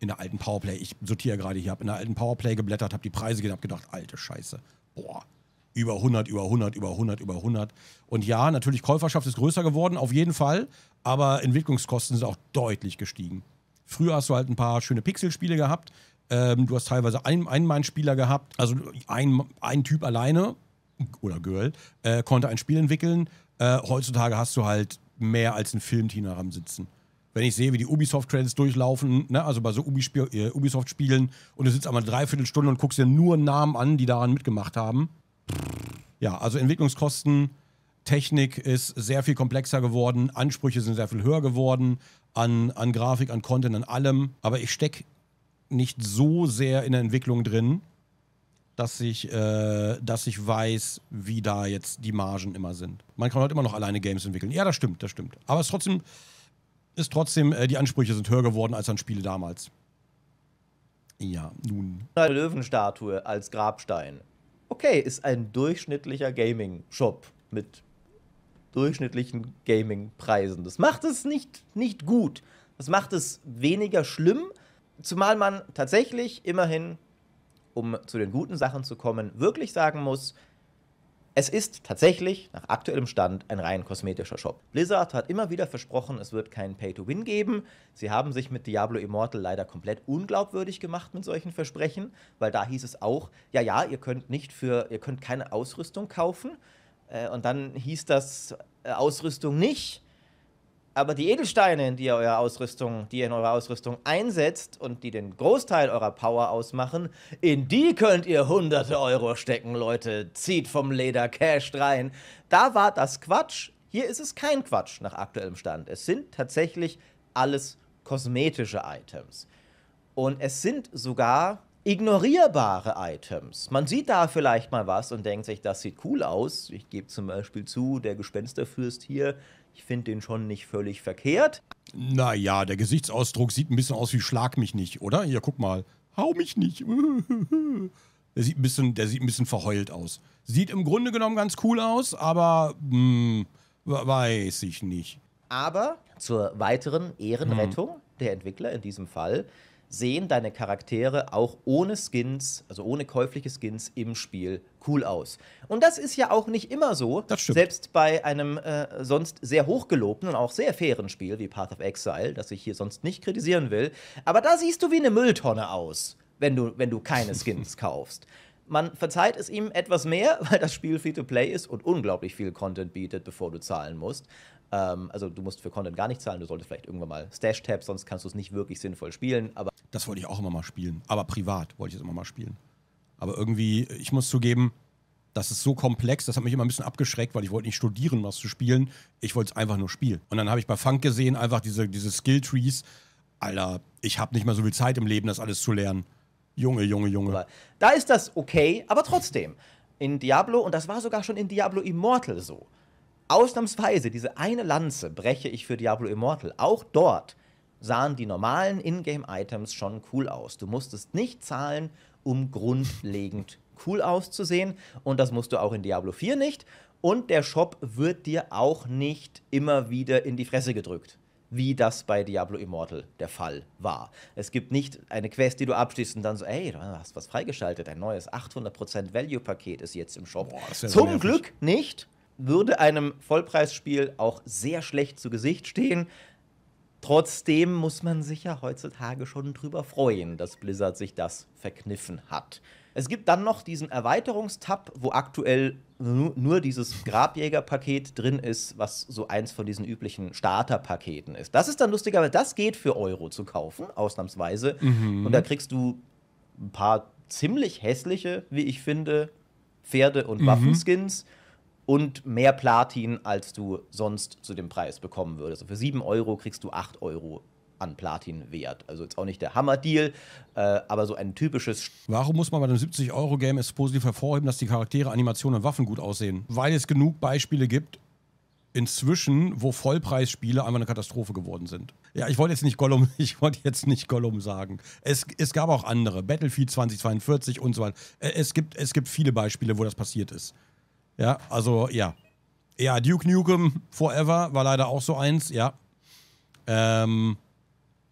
in der alten Powerplay, ich sortiere gerade hier, habe in der alten Powerplay geblättert, habe die Preise gedacht, gedacht, alte Scheiße. Boah, über 100, über 100, über 100, über 100. Und ja, natürlich, Käuferschaft ist größer geworden, auf jeden Fall, aber Entwicklungskosten sind auch deutlich gestiegen. Früher hast du halt ein paar schöne Pixelspiele gehabt, ähm, du hast teilweise einen Spieler gehabt, also ein, ein Typ alleine oder Girl äh, konnte ein Spiel entwickeln. Äh, heutzutage hast du halt mehr als ein Filmteam daran sitzen. Wenn ich sehe, wie die Ubisoft-Credits durchlaufen, ne, also bei so äh, Ubisoft-Spielen, und du sitzt einmal dreiviertel Stunde und guckst dir nur Namen an, die daran mitgemacht haben. Ja, also Entwicklungskosten, Technik ist sehr viel komplexer geworden, Ansprüche sind sehr viel höher geworden an, an Grafik, an Content, an allem. Aber ich stecke nicht so sehr in der Entwicklung drin, dass ich, äh, dass ich weiß, wie da jetzt die Margen immer sind. Man kann halt immer noch alleine Games entwickeln. Ja, das stimmt, das stimmt. Aber es trotzdem ist trotzdem, äh, die Ansprüche sind höher geworden als an Spiele damals. Ja, nun. Eine Löwenstatue als Grabstein. Okay, ist ein durchschnittlicher Gaming-Shop mit durchschnittlichen Gaming-Preisen. Das macht es nicht, nicht gut. Das macht es weniger schlimm, Zumal man tatsächlich immerhin, um zu den guten Sachen zu kommen, wirklich sagen muss, es ist tatsächlich nach aktuellem Stand ein rein kosmetischer Shop. Blizzard hat immer wieder versprochen, es wird keinen Pay-to-Win geben. Sie haben sich mit Diablo Immortal leider komplett unglaubwürdig gemacht mit solchen Versprechen, weil da hieß es auch, ja, ja, ihr könnt nicht für, ihr könnt keine Ausrüstung kaufen. Äh, und dann hieß das äh, Ausrüstung nicht. Aber die Edelsteine, die ihr, eure Ausrüstung, die ihr in eurer Ausrüstung einsetzt und die den Großteil eurer Power ausmachen, in die könnt ihr hunderte Euro stecken, Leute. Zieht vom Leder Cash rein. Da war das Quatsch. Hier ist es kein Quatsch nach aktuellem Stand. Es sind tatsächlich alles kosmetische Items. Und es sind sogar ignorierbare Items. Man sieht da vielleicht mal was und denkt sich, das sieht cool aus. Ich gebe zum Beispiel zu, der Gespensterfürst hier ich finde den schon nicht völlig verkehrt. Naja, der Gesichtsausdruck sieht ein bisschen aus wie Schlag mich nicht, oder? Ja, guck mal. Hau mich nicht. Der sieht ein bisschen, der sieht ein bisschen verheult aus. Sieht im Grunde genommen ganz cool aus, aber mh, hm, weiß ich nicht. Aber zur weiteren Ehrenrettung hm. der Entwickler in diesem Fall sehen deine Charaktere auch ohne Skins, also ohne käufliche Skins im Spiel cool aus. Und das ist ja auch nicht immer so. Selbst bei einem äh, sonst sehr hochgelobten und auch sehr fairen Spiel wie Path of Exile, das ich hier sonst nicht kritisieren will. Aber da siehst du wie eine Mülltonne aus, wenn du, wenn du keine Skins kaufst. Man verzeiht es ihm etwas mehr, weil das Spiel Free-to-Play ist und unglaublich viel Content bietet, bevor du zahlen musst. Ähm, also du musst für Content gar nicht zahlen, du solltest vielleicht irgendwann mal stash Tab, sonst kannst du es nicht wirklich sinnvoll spielen. Aber das wollte ich auch immer mal spielen, aber privat wollte ich es immer mal spielen. Aber irgendwie, ich muss zugeben, das ist so komplex, das hat mich immer ein bisschen abgeschreckt, weil ich wollte nicht studieren, was zu spielen. Ich wollte es einfach nur spielen. Und dann habe ich bei Funk gesehen, einfach diese, diese Skill-Trees. Alter, ich habe nicht mal so viel Zeit im Leben, das alles zu lernen. Junge, Junge, Junge. Da ist das okay, aber trotzdem. In Diablo, und das war sogar schon in Diablo Immortal so, Ausnahmsweise, diese eine Lanze breche ich für Diablo Immortal. Auch dort sahen die normalen Ingame-Items schon cool aus. Du musstest nicht zahlen, um grundlegend cool auszusehen. Und das musst du auch in Diablo 4 nicht. Und der Shop wird dir auch nicht immer wieder in die Fresse gedrückt wie das bei Diablo Immortal der Fall war. Es gibt nicht eine Quest, die du abschließt und dann so, ey, du hast was freigeschaltet, ein neues 800% Value-Paket ist jetzt im Shop. Boah, Zum nervig. Glück nicht würde einem Vollpreisspiel auch sehr schlecht zu Gesicht stehen. Trotzdem muss man sich ja heutzutage schon drüber freuen, dass Blizzard sich das verkniffen hat. Es gibt dann noch diesen Erweiterungstab, wo aktuell nur dieses Grabjägerpaket drin ist, was so eins von diesen üblichen Starterpaketen ist. Das ist dann lustiger, weil das geht für Euro zu kaufen, ausnahmsweise. Mhm. Und da kriegst du ein paar ziemlich hässliche, wie ich finde, Pferde- und mhm. Waffenskins und mehr Platin, als du sonst zu dem Preis bekommen würdest. Und für 7 Euro kriegst du 8 Euro an Platin-Wert. Also jetzt auch nicht der Hammer-Deal, äh, aber so ein typisches. Warum muss man bei einem 70-Euro-Game es positiv hervorheben, dass die Charaktere, Animationen und Waffen gut aussehen? Weil es genug Beispiele gibt, inzwischen, wo Vollpreisspiele einmal eine Katastrophe geworden sind. Ja, ich wollte jetzt nicht Gollum, ich wollte jetzt nicht Gollum sagen. Es, es gab auch andere, Battlefield 2042 und so weiter. Äh, es gibt, es gibt viele Beispiele, wo das passiert ist. Ja, also ja. Ja, Duke Nukem Forever war leider auch so eins, ja. Ähm,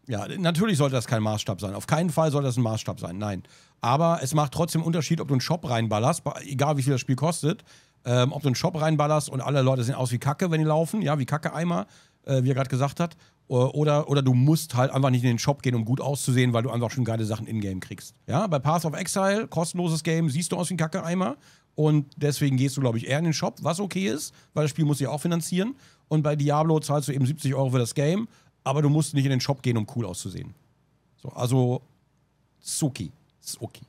ja, natürlich sollte das kein Maßstab sein. Auf keinen Fall sollte das ein Maßstab sein, nein. Aber es macht trotzdem Unterschied, ob du einen Shop reinballerst, egal wie viel das Spiel kostet, ähm, ob du einen Shop reinballerst und alle Leute sehen aus wie Kacke, wenn die laufen, ja, wie Kacke-Eimer, äh, wie er gerade gesagt hat. Oder, oder du musst halt einfach nicht in den Shop gehen, um gut auszusehen, weil du einfach schon geile Sachen in-game kriegst. Ja, bei Path of Exile, kostenloses Game, siehst du aus wie ein Kacke-Eimer, und deswegen gehst du, glaube ich, eher in den Shop, was okay ist, weil das Spiel muss sich auch finanzieren. Und bei Diablo zahlst du eben 70 Euro für das Game, aber du musst nicht in den Shop gehen, um cool auszusehen. So, also, Suki. Suki.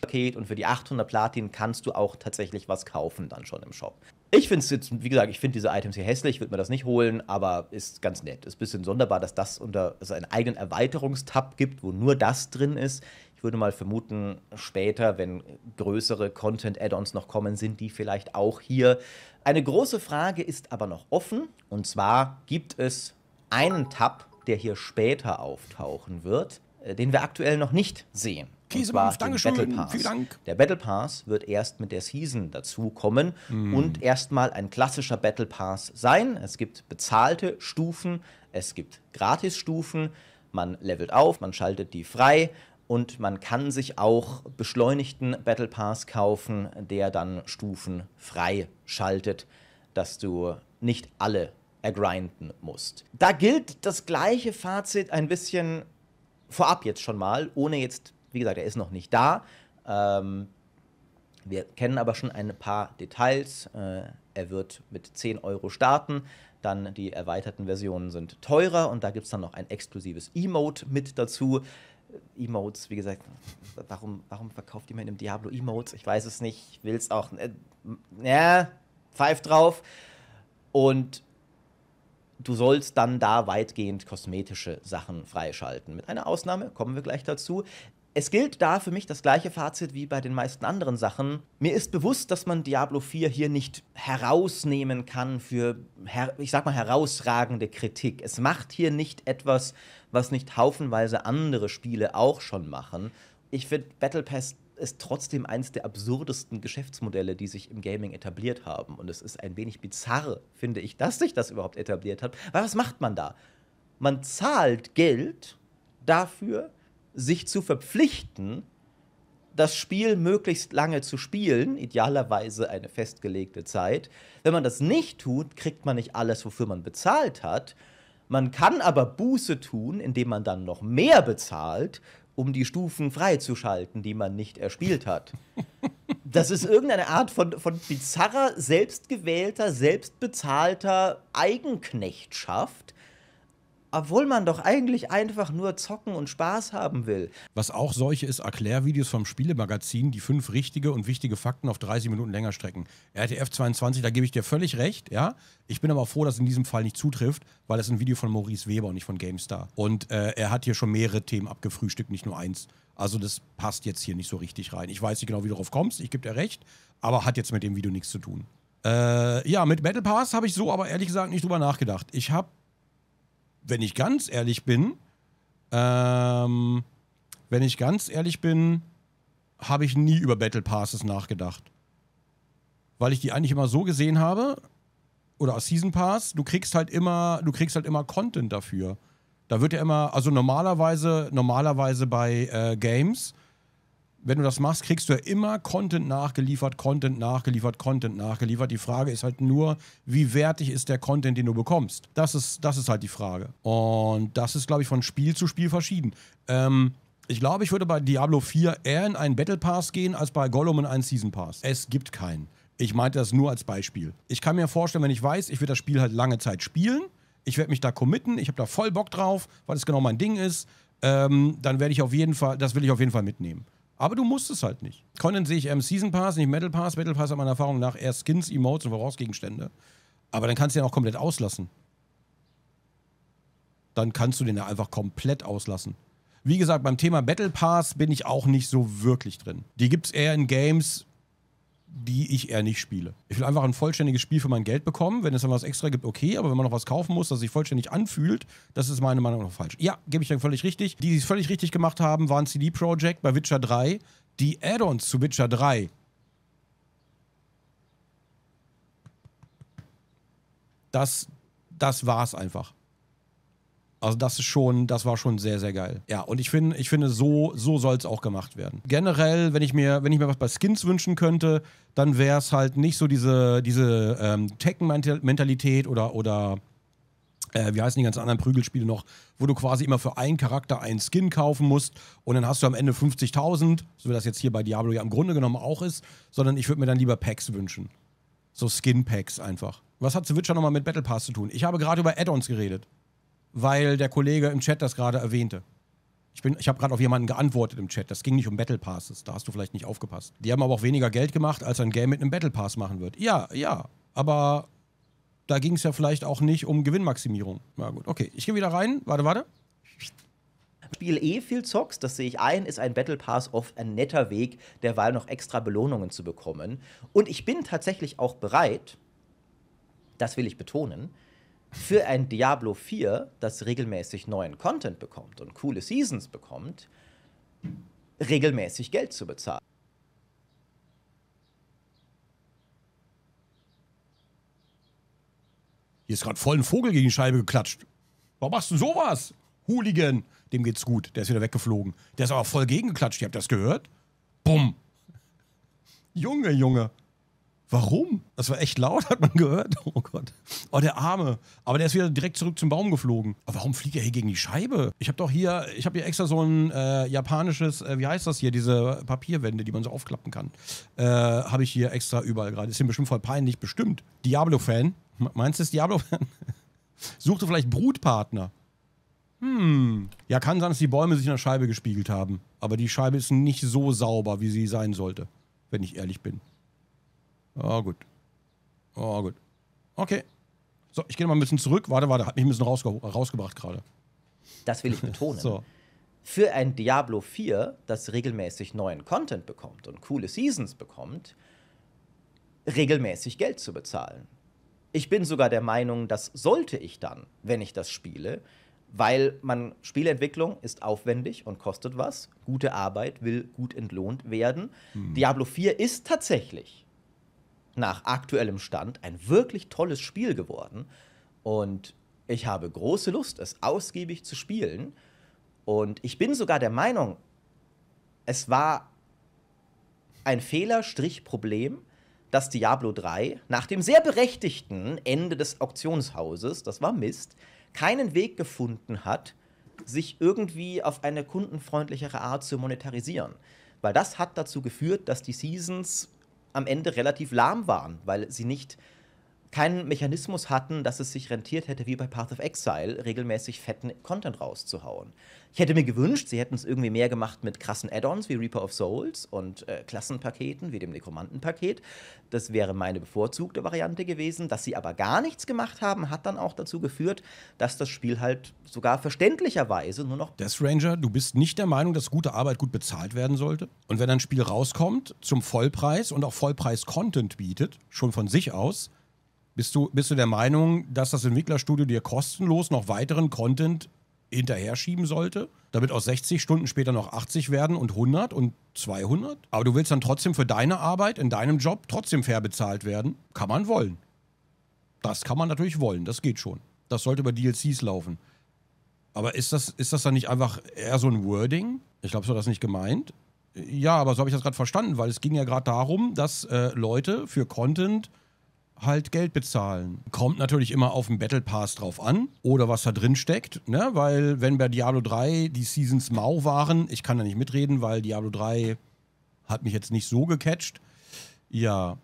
Paket und für die 800 Platin kannst du auch tatsächlich was kaufen dann schon im Shop. Ich finde es jetzt, wie gesagt, ich finde diese Items hier hässlich, würde mir das nicht holen, aber ist ganz nett. Ist ein bisschen sonderbar, dass das unter also einen eigenen Erweiterungstab gibt, wo nur das drin ist. Ich würde mal vermuten, später, wenn größere Content-Add-ons noch kommen, sind die vielleicht auch hier. Eine große Frage ist aber noch offen. Und zwar gibt es einen Tab, der hier später auftauchen wird, äh, den wir aktuell noch nicht sehen. Kiesemann, Dankeschön. Battle Pass. Vielen Dank. Der Battle Pass wird erst mit der Season dazukommen mm. und erstmal ein klassischer Battle Pass sein. Es gibt bezahlte Stufen, es gibt Gratisstufen. Man levelt auf, man schaltet die frei und man kann sich auch beschleunigten Battle Pass kaufen, der dann Stufen frei schaltet, dass du nicht alle ergrinden musst. Da gilt das gleiche Fazit ein bisschen vorab jetzt schon mal, ohne jetzt, wie gesagt, er ist noch nicht da. Ähm, wir kennen aber schon ein paar Details. Äh, er wird mit 10 Euro starten. Dann die erweiterten Versionen sind teurer und da gibt es dann noch ein exklusives Emote mit dazu. Emotes, wie gesagt, warum, warum verkauft jemand im Diablo Emotes? Ich weiß es nicht, will es auch. Äh, ja, pfeif drauf. Und du sollst dann da weitgehend kosmetische Sachen freischalten. Mit einer Ausnahme, kommen wir gleich dazu. Es gilt da für mich das gleiche Fazit wie bei den meisten anderen Sachen. Mir ist bewusst, dass man Diablo 4 hier nicht herausnehmen kann für, ich sag mal, herausragende Kritik. Es macht hier nicht etwas, was nicht haufenweise andere Spiele auch schon machen. Ich finde, Battle Pass ist trotzdem eines der absurdesten Geschäftsmodelle, die sich im Gaming etabliert haben. Und es ist ein wenig bizarr, finde ich, dass sich das überhaupt etabliert hat. Weil was macht man da? Man zahlt Geld dafür, sich zu verpflichten, das Spiel möglichst lange zu spielen, idealerweise eine festgelegte Zeit. Wenn man das nicht tut, kriegt man nicht alles, wofür man bezahlt hat. Man kann aber Buße tun, indem man dann noch mehr bezahlt, um die Stufen freizuschalten, die man nicht erspielt hat. Das ist irgendeine Art von, von bizarrer, selbstgewählter, selbstbezahlter Eigenknechtschaft, obwohl man doch eigentlich einfach nur zocken und Spaß haben will. Was auch solche ist, Erklärvideos vom Spielemagazin, die fünf richtige und wichtige Fakten auf 30 Minuten länger strecken. RTF 22, da gebe ich dir völlig recht, ja. Ich bin aber froh, dass in diesem Fall nicht zutrifft, weil das ist ein Video von Maurice Weber und nicht von GameStar. Und äh, er hat hier schon mehrere Themen abgefrühstückt, nicht nur eins. Also das passt jetzt hier nicht so richtig rein. Ich weiß nicht genau, wie du darauf kommst, ich gebe dir recht, aber hat jetzt mit dem Video nichts zu tun. Äh, ja, mit Battle Pass habe ich so aber ehrlich gesagt nicht drüber nachgedacht. Ich habe wenn ich ganz ehrlich bin, ähm, wenn ich ganz ehrlich bin, habe ich nie über Battle Passes nachgedacht. Weil ich die eigentlich immer so gesehen habe, oder Season Pass, du kriegst halt immer, du kriegst halt immer Content dafür. Da wird ja immer, also normalerweise, normalerweise bei äh, Games wenn du das machst, kriegst du ja immer Content nachgeliefert, Content nachgeliefert, Content nachgeliefert. Die Frage ist halt nur, wie wertig ist der Content, den du bekommst? Das ist, das ist halt die Frage. Und das ist, glaube ich, von Spiel zu Spiel verschieden. Ähm, ich glaube, ich würde bei Diablo 4 eher in einen Battle Pass gehen, als bei Gollum in einen Season Pass. Es gibt keinen. Ich meinte das nur als Beispiel. Ich kann mir vorstellen, wenn ich weiß, ich werde das Spiel halt lange Zeit spielen, ich werde mich da committen, ich habe da voll Bock drauf, weil es genau mein Ding ist, ähm, dann werde ich auf jeden Fall, das will ich auf jeden Fall mitnehmen. Aber du musst es halt nicht. Conan sehe ich im Season Pass, nicht Metal Pass. Metal Pass hat meiner Erfahrung nach eher Skins, Emotes und Vorausgegenstände. Aber dann kannst du den auch komplett auslassen. Dann kannst du den ja einfach komplett auslassen. Wie gesagt, beim Thema Battle Pass bin ich auch nicht so wirklich drin. Die gibt es eher in Games, die ich eher nicht spiele. Ich will einfach ein vollständiges Spiel für mein Geld bekommen. Wenn es dann was extra gibt, okay, aber wenn man noch was kaufen muss, das sich vollständig anfühlt, das ist meine Meinung nach falsch. Ja, gebe ich dann völlig richtig. Die, die es völlig richtig gemacht haben, waren CD Projekt bei Witcher 3. Die Add-ons zu Witcher 3. Das, das war's einfach. Also das ist schon, das war schon sehr, sehr geil. Ja, und ich finde, ich finde, so, so soll es auch gemacht werden. Generell, wenn ich mir, wenn ich mir was bei Skins wünschen könnte, dann wäre es halt nicht so diese, diese ähm, Tekken-Mentalität oder, oder äh, wie heißen die ganzen anderen Prügelspiele noch, wo du quasi immer für einen Charakter einen Skin kaufen musst und dann hast du am Ende 50.000, so wie das jetzt hier bei Diablo ja im Grunde genommen auch ist, sondern ich würde mir dann lieber Packs wünschen. So Skin-Packs einfach. Was hat The Witcher nochmal mit Battle Pass zu tun? Ich habe gerade über Add-ons geredet weil der Kollege im Chat das gerade erwähnte. Ich, ich habe gerade auf jemanden geantwortet im Chat. Das ging nicht um Battle Passes. Da hast du vielleicht nicht aufgepasst. Die haben aber auch weniger Geld gemacht, als ein Game mit einem Battle Pass machen wird. Ja, ja. Aber da ging es ja vielleicht auch nicht um Gewinnmaximierung. Na gut, okay. Ich gehe wieder rein. Warte, warte. Spiel eh viel zockst, das sehe ich ein, ist ein Battle Pass oft ein netter Weg, derweil noch extra Belohnungen zu bekommen. Und ich bin tatsächlich auch bereit, das will ich betonen, für ein Diablo 4, das regelmäßig neuen Content bekommt und coole Seasons bekommt, regelmäßig Geld zu bezahlen. Hier ist gerade voll ein Vogel gegen die Scheibe geklatscht. Warum machst du sowas? Hooligan. Dem geht's gut. Der ist wieder weggeflogen. Der ist aber voll gegengeklatscht. Ihr habt das gehört? Bumm. Junge, Junge. Warum? Das war echt laut, hat man gehört. Oh Gott. Oh, der Arme. Aber der ist wieder direkt zurück zum Baum geflogen. Aber warum fliegt er hier gegen die Scheibe? Ich habe doch hier, ich habe hier extra so ein äh, japanisches, äh, wie heißt das hier, diese Papierwände, die man so aufklappen kann. Äh, habe ich hier extra überall gerade. Ist ihm bestimmt voll peinlich, bestimmt. Diablo-Fan. Meinst du, ist Diablo-Fan? Suchte vielleicht Brutpartner. Hm. Ja, kann sein, dass die Bäume sich in der Scheibe gespiegelt haben. Aber die Scheibe ist nicht so sauber, wie sie sein sollte, wenn ich ehrlich bin. Oh, gut. Oh, gut. Okay. So, ich gehe mal ein bisschen zurück. Warte, warte, hat mich ein bisschen rausge rausgebracht gerade. Das will ich betonen. so. Für ein Diablo 4, das regelmäßig neuen Content bekommt und coole Seasons bekommt, regelmäßig Geld zu bezahlen. Ich bin sogar der Meinung, das sollte ich dann, wenn ich das spiele, weil man Spielentwicklung ist aufwendig und kostet was. Gute Arbeit will gut entlohnt werden. Hm. Diablo 4 ist tatsächlich nach aktuellem Stand ein wirklich tolles Spiel geworden. Und ich habe große Lust, es ausgiebig zu spielen. Und ich bin sogar der Meinung, es war ein Fehler-Problem, dass Diablo 3 nach dem sehr berechtigten Ende des Auktionshauses, das war Mist, keinen Weg gefunden hat, sich irgendwie auf eine kundenfreundlichere Art zu monetarisieren. Weil das hat dazu geführt, dass die Seasons am Ende relativ lahm waren, weil sie nicht keinen Mechanismus hatten, dass es sich rentiert hätte, wie bei Path of Exile, regelmäßig fetten Content rauszuhauen. Ich hätte mir gewünscht, sie hätten es irgendwie mehr gemacht mit krassen Add-ons wie Reaper of Souls und äh, Klassenpaketen wie dem Nekromantenpaket. Das wäre meine bevorzugte Variante gewesen. Dass sie aber gar nichts gemacht haben, hat dann auch dazu geführt, dass das Spiel halt sogar verständlicherweise nur noch. Death Ranger, du bist nicht der Meinung, dass gute Arbeit gut bezahlt werden sollte? Und wenn ein Spiel rauskommt zum Vollpreis und auch Vollpreis-Content bietet, schon von sich aus, bist du, bist du der Meinung, dass das Entwicklerstudio dir kostenlos noch weiteren Content hinterher schieben sollte, damit aus 60 Stunden später noch 80 werden und 100 und 200? Aber du willst dann trotzdem für deine Arbeit in deinem Job trotzdem fair bezahlt werden? Kann man wollen. Das kann man natürlich wollen, das geht schon. Das sollte über DLCs laufen. Aber ist das, ist das dann nicht einfach eher so ein Wording? Ich glaube, so hat das nicht gemeint. Ja, aber so habe ich das gerade verstanden, weil es ging ja gerade darum, dass äh, Leute für Content halt Geld bezahlen. Kommt natürlich immer auf den Battle Pass drauf an oder was da drin steckt, ne? weil wenn bei Diablo 3 die Seasons mau waren, ich kann da nicht mitreden, weil Diablo 3 hat mich jetzt nicht so gecatcht. Ja,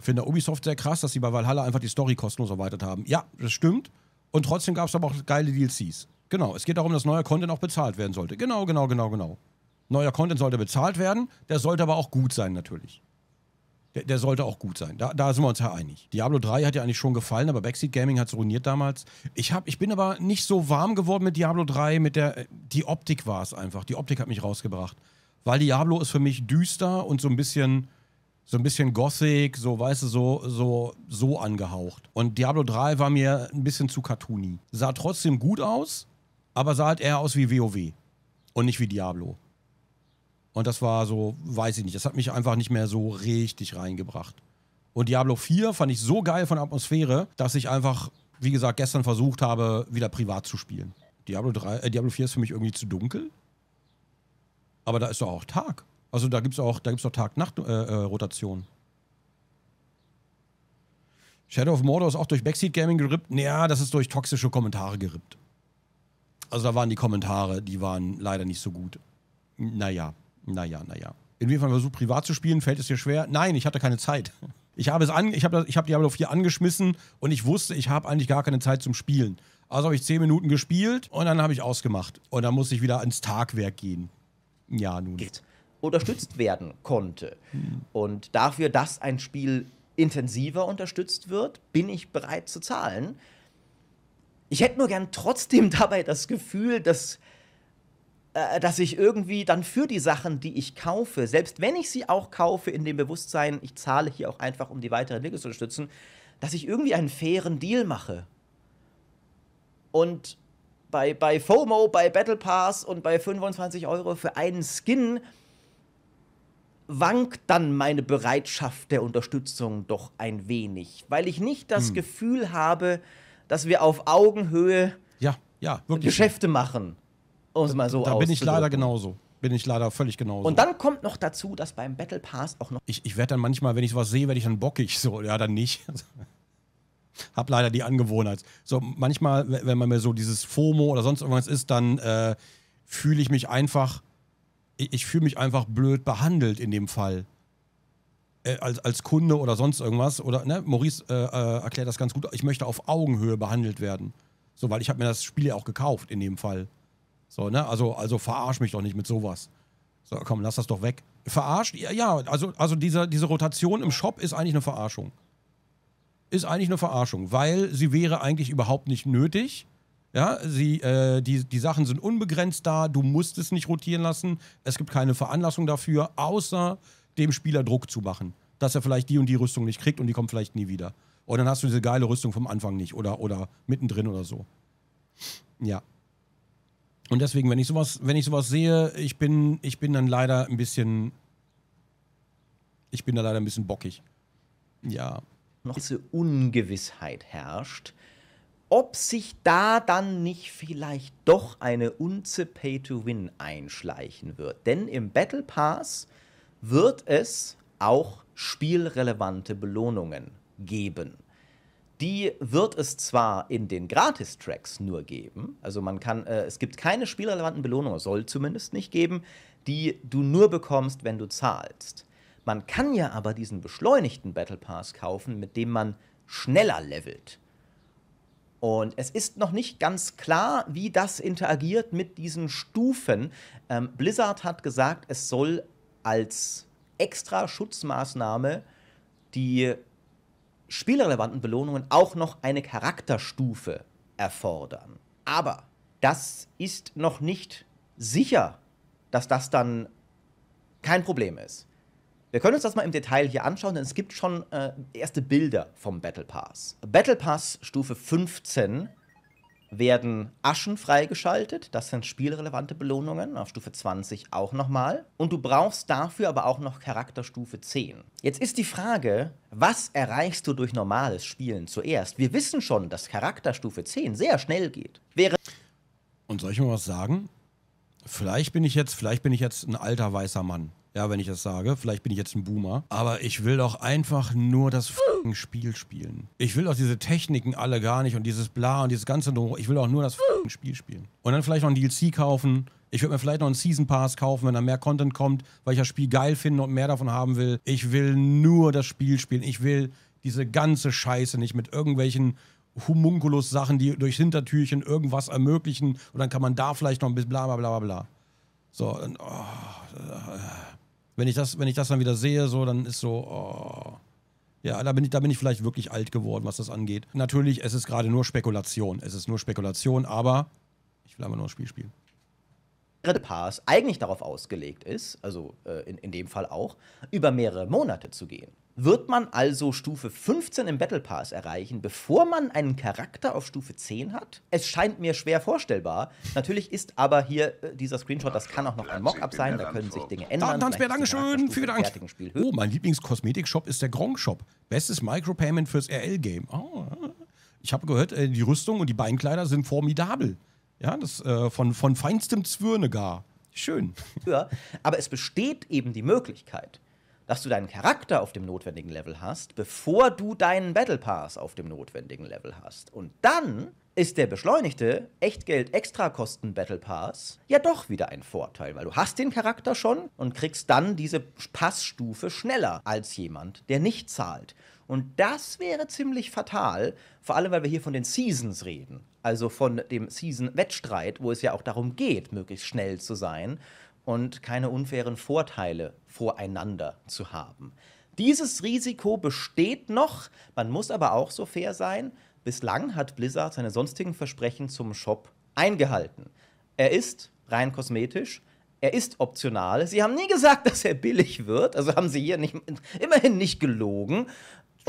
finde Ubisoft sehr krass, dass sie bei Valhalla einfach die Story kostenlos erweitert haben. Ja, das stimmt. Und trotzdem gab es aber auch geile DLCs. Genau, es geht darum, dass neuer Content auch bezahlt werden sollte. Genau, genau, genau, genau. Neuer Content sollte bezahlt werden, der sollte aber auch gut sein natürlich. Der, der, sollte auch gut sein. Da, da sind wir uns ja einig. Diablo 3 hat ja eigentlich schon gefallen, aber Backseat Gaming hat es ruiniert damals. Ich, hab, ich bin aber nicht so warm geworden mit Diablo 3. Mit der, äh, die Optik war es einfach. Die Optik hat mich rausgebracht. Weil Diablo ist für mich düster und so ein bisschen so ein bisschen Gothic, so weißt du, so, so, so angehaucht. Und Diablo 3 war mir ein bisschen zu cartoony. Sah trotzdem gut aus, aber sah halt eher aus wie WoW und nicht wie Diablo. Und das war so, weiß ich nicht, das hat mich einfach nicht mehr so richtig reingebracht. Und Diablo 4 fand ich so geil von Atmosphäre, dass ich einfach, wie gesagt, gestern versucht habe, wieder privat zu spielen. Diablo, 3, äh, Diablo 4 ist für mich irgendwie zu dunkel. Aber da ist doch auch Tag. Also da gibt es auch, auch Tag-Nacht-Rotation. Äh, äh Shadow of Mordor ist auch durch Backseat Gaming gerippt. Naja, das ist durch toxische Kommentare gerippt. Also da waren die Kommentare, die waren leider nicht so gut. Naja. Naja, naja. Inwiefern versucht privat zu spielen, fällt es dir schwer? Nein, ich hatte keine Zeit. Ich habe es an, Diablo 4 angeschmissen und ich wusste, ich habe eigentlich gar keine Zeit zum Spielen. Also habe ich 10 Minuten gespielt und dann habe ich ausgemacht und dann musste ich wieder ans Tagwerk gehen. Ja, nun. Geht. Unterstützt werden konnte. Und dafür, dass ein Spiel intensiver unterstützt wird, bin ich bereit zu zahlen. Ich hätte nur gern trotzdem dabei das Gefühl, dass äh, dass ich irgendwie dann für die Sachen, die ich kaufe, selbst wenn ich sie auch kaufe, in dem Bewusstsein, ich zahle hier auch einfach, um die weiteren Wege zu unterstützen, dass ich irgendwie einen fairen Deal mache. Und bei, bei FOMO, bei Battle Pass und bei 25 Euro für einen Skin wankt dann meine Bereitschaft der Unterstützung doch ein wenig, weil ich nicht das hm. Gefühl habe, dass wir auf Augenhöhe ja, ja, Geschäfte machen. Um es mal so Da bin ich leider genauso. Bin ich leider völlig genauso. Und dann kommt noch dazu, dass beim Battle Pass auch noch. Ich, ich werde dann manchmal, wenn ich was sehe, werde ich dann bockig. So, ja, dann nicht. Hab leider die Angewohnheit. So, manchmal, wenn man mir so dieses FOMO oder sonst irgendwas ist, dann äh, fühle ich mich einfach. Ich, ich fühle mich einfach blöd behandelt in dem Fall. Äh, als, als Kunde oder sonst irgendwas. Oder, ne, Maurice äh, äh erklärt das ganz gut. Ich möchte auf Augenhöhe behandelt werden. So, weil ich habe mir das Spiel ja auch gekauft in dem Fall. So, ne? Also, also verarsch mich doch nicht mit sowas. So, komm, lass das doch weg. Verarscht? Ja, also, also diese, diese Rotation im Shop ist eigentlich eine Verarschung. Ist eigentlich eine Verarschung, weil sie wäre eigentlich überhaupt nicht nötig. Ja, sie, äh, die, die Sachen sind unbegrenzt da, du musst es nicht rotieren lassen. Es gibt keine Veranlassung dafür, außer dem Spieler Druck zu machen, dass er vielleicht die und die Rüstung nicht kriegt und die kommt vielleicht nie wieder. Und dann hast du diese geile Rüstung vom Anfang nicht oder, oder mittendrin oder so. Ja. Und deswegen, wenn ich sowas, wenn ich sowas sehe, ich bin, ich bin dann leider ein bisschen. Ich bin da leider ein bisschen bockig. Ja. Noch diese Ungewissheit herrscht, ob sich da dann nicht vielleicht doch eine Unze Pay-to-Win einschleichen wird. Denn im Battle Pass wird es auch spielrelevante Belohnungen geben. Die wird es zwar in den Gratis-Tracks nur geben, also man kann, äh, es gibt keine spielrelevanten Belohnungen, soll zumindest nicht geben, die du nur bekommst, wenn du zahlst. Man kann ja aber diesen beschleunigten Battle Pass kaufen, mit dem man schneller levelt. Und es ist noch nicht ganz klar, wie das interagiert mit diesen Stufen. Ähm, Blizzard hat gesagt, es soll als extra Schutzmaßnahme die spielrelevanten Belohnungen auch noch eine Charakterstufe erfordern. Aber das ist noch nicht sicher, dass das dann kein Problem ist. Wir können uns das mal im Detail hier anschauen, denn es gibt schon äh, erste Bilder vom Battle Pass. Battle Pass Stufe 15 werden Aschen freigeschaltet. Das sind spielrelevante Belohnungen auf Stufe 20 auch nochmal. Und du brauchst dafür aber auch noch Charakterstufe 10. Jetzt ist die Frage, was erreichst du durch normales Spielen zuerst? Wir wissen schon, dass Charakterstufe 10 sehr schnell geht. Wäre Und soll ich mal was sagen? Vielleicht bin ich jetzt, vielleicht bin ich jetzt ein alter weißer Mann ja, wenn ich das sage. Vielleicht bin ich jetzt ein Boomer. Aber ich will doch einfach nur das f***ing Spiel spielen. Ich will doch diese Techniken alle gar nicht und dieses Bla und dieses ganze Nummer. Ich will auch nur das f***ing Spiel spielen. Und dann vielleicht noch ein DLC kaufen. Ich würde mir vielleicht noch einen Season Pass kaufen, wenn da mehr Content kommt, weil ich das Spiel geil finde und mehr davon haben will. Ich will nur das Spiel spielen. Ich will diese ganze Scheiße nicht mit irgendwelchen Humunculus-Sachen, die durch Hintertürchen irgendwas ermöglichen und dann kann man da vielleicht noch ein bisschen bla bla bla bla. So, und, oh, äh, wenn ich das, wenn ich das dann wieder sehe, so, dann ist so, oh. Ja, da bin, ich, da bin ich vielleicht wirklich alt geworden, was das angeht. Natürlich, es ist gerade nur Spekulation. Es ist nur Spekulation, aber ich will einfach nur ein Spiel spielen. Credit-Pass eigentlich darauf ausgelegt ist, also äh, in, in dem Fall auch, über mehrere Monate zu gehen. Wird man also Stufe 15 im Battle Pass erreichen, bevor man einen Charakter auf Stufe 10 hat? Es scheint mir schwer vorstellbar. Natürlich ist aber hier äh, dieser Screenshot, das kann auch noch ein Mockup sein, da können sich Dinge ändern. Dann, dann Dankeschön, vielen Dank. Oh, mein Lieblingskosmetikshop ist der Gronk Shop. Bestes Micropayment fürs RL-Game. Oh. Ah, ah. Ich habe gehört, äh, die Rüstung und die Beinkleider sind formidabel. Ja, das äh, von, von feinstem Zwirne gar. Schön. Ja, aber es besteht eben die Möglichkeit, dass du deinen Charakter auf dem notwendigen Level hast, bevor du deinen Battle Pass auf dem notwendigen Level hast. Und dann ist der beschleunigte Echtgeld-Extrakosten-Battle Pass ja doch wieder ein Vorteil, weil du hast den Charakter schon und kriegst dann diese Passstufe schneller als jemand, der nicht zahlt. Und das wäre ziemlich fatal, vor allem weil wir hier von den Seasons reden also von dem Season-Wettstreit, wo es ja auch darum geht, möglichst schnell zu sein und keine unfairen Vorteile voreinander zu haben. Dieses Risiko besteht noch, man muss aber auch so fair sein. Bislang hat Blizzard seine sonstigen Versprechen zum Shop eingehalten. Er ist rein kosmetisch, er ist optional. Sie haben nie gesagt, dass er billig wird, also haben sie hier nicht, immerhin nicht gelogen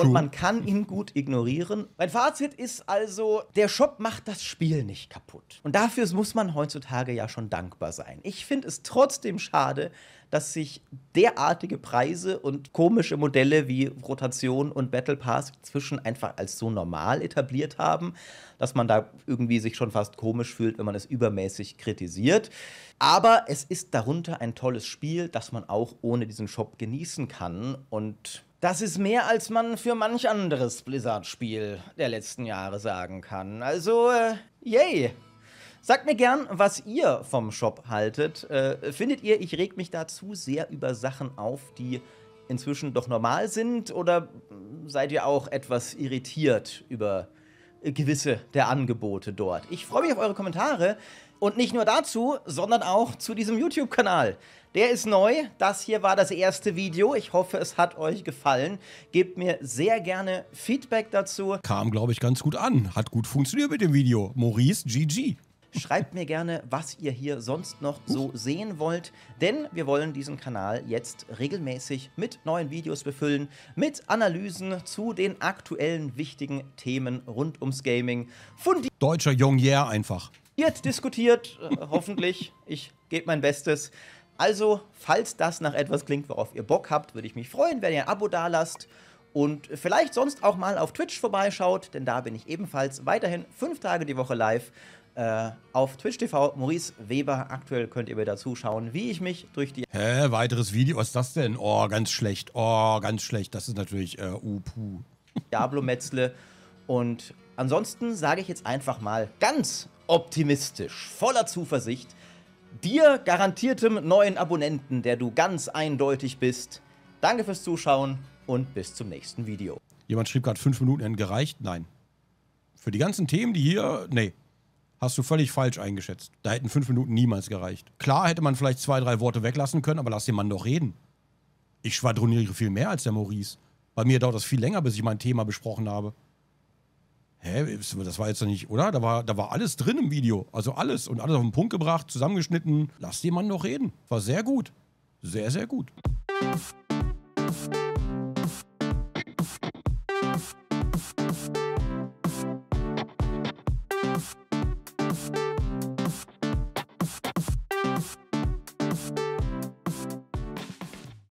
und man kann ihn gut ignorieren. Mein Fazit ist also, der Shop macht das Spiel nicht kaputt. Und dafür muss man heutzutage ja schon dankbar sein. Ich finde es trotzdem schade, dass sich derartige Preise und komische Modelle wie Rotation und Battle Pass zwischen einfach als so normal etabliert haben, dass man da irgendwie sich schon fast komisch fühlt, wenn man es übermäßig kritisiert. Aber es ist darunter ein tolles Spiel, das man auch ohne diesen Shop genießen kann und das ist mehr, als man für manch anderes Blizzard-Spiel der letzten Jahre sagen kann. Also, äh, yay! Sagt mir gern, was ihr vom Shop haltet. Äh, findet ihr, ich reg mich da zu sehr über Sachen auf, die inzwischen doch normal sind? Oder seid ihr auch etwas irritiert über äh, gewisse der Angebote dort? Ich freue mich auf eure Kommentare und nicht nur dazu, sondern auch zu diesem YouTube-Kanal. Der ist neu. Das hier war das erste Video. Ich hoffe, es hat euch gefallen. Gebt mir sehr gerne Feedback dazu. Kam, glaube ich, ganz gut an. Hat gut funktioniert mit dem Video. Maurice, GG. Schreibt mir gerne, was ihr hier sonst noch so sehen wollt, denn wir wollen diesen Kanal jetzt regelmäßig mit neuen Videos befüllen, mit Analysen zu den aktuellen wichtigen Themen rund ums Gaming. Fundi Deutscher Jongär einfach. Jetzt diskutiert, äh, hoffentlich. Ich gebe mein Bestes. Also, falls das nach etwas klingt, worauf ihr Bock habt, würde ich mich freuen, wenn ihr ein Abo dalasst und vielleicht sonst auch mal auf Twitch vorbeischaut, denn da bin ich ebenfalls weiterhin fünf Tage die Woche live. Äh, auf Twitch TV Maurice Weber. Aktuell könnt ihr mir da zuschauen, wie ich mich durch die. Hä, weiteres Video? Was ist das denn? Oh, ganz schlecht. Oh, ganz schlecht. Das ist natürlich äh, uh, puh. Diablo-Metzle. Und ansonsten sage ich jetzt einfach mal ganz optimistisch, voller Zuversicht, dir garantiertem neuen Abonnenten, der du ganz eindeutig bist. Danke fürs Zuschauen und bis zum nächsten Video. Jemand schrieb gerade fünf Minuten hätten gereicht? Nein. Für die ganzen Themen, die hier. Nee. Hast du völlig falsch eingeschätzt. Da hätten fünf Minuten niemals gereicht. Klar hätte man vielleicht zwei, drei Worte weglassen können, aber lass den Mann doch reden. Ich schwadroniere viel mehr als der Maurice. Bei mir dauert das viel länger, bis ich mein Thema besprochen habe hä, das war jetzt noch nicht, oder? Da war, da war alles drin im Video. Also alles und alles auf den Punkt gebracht, zusammengeschnitten. Lass den Mann doch reden. War sehr gut. Sehr, sehr gut.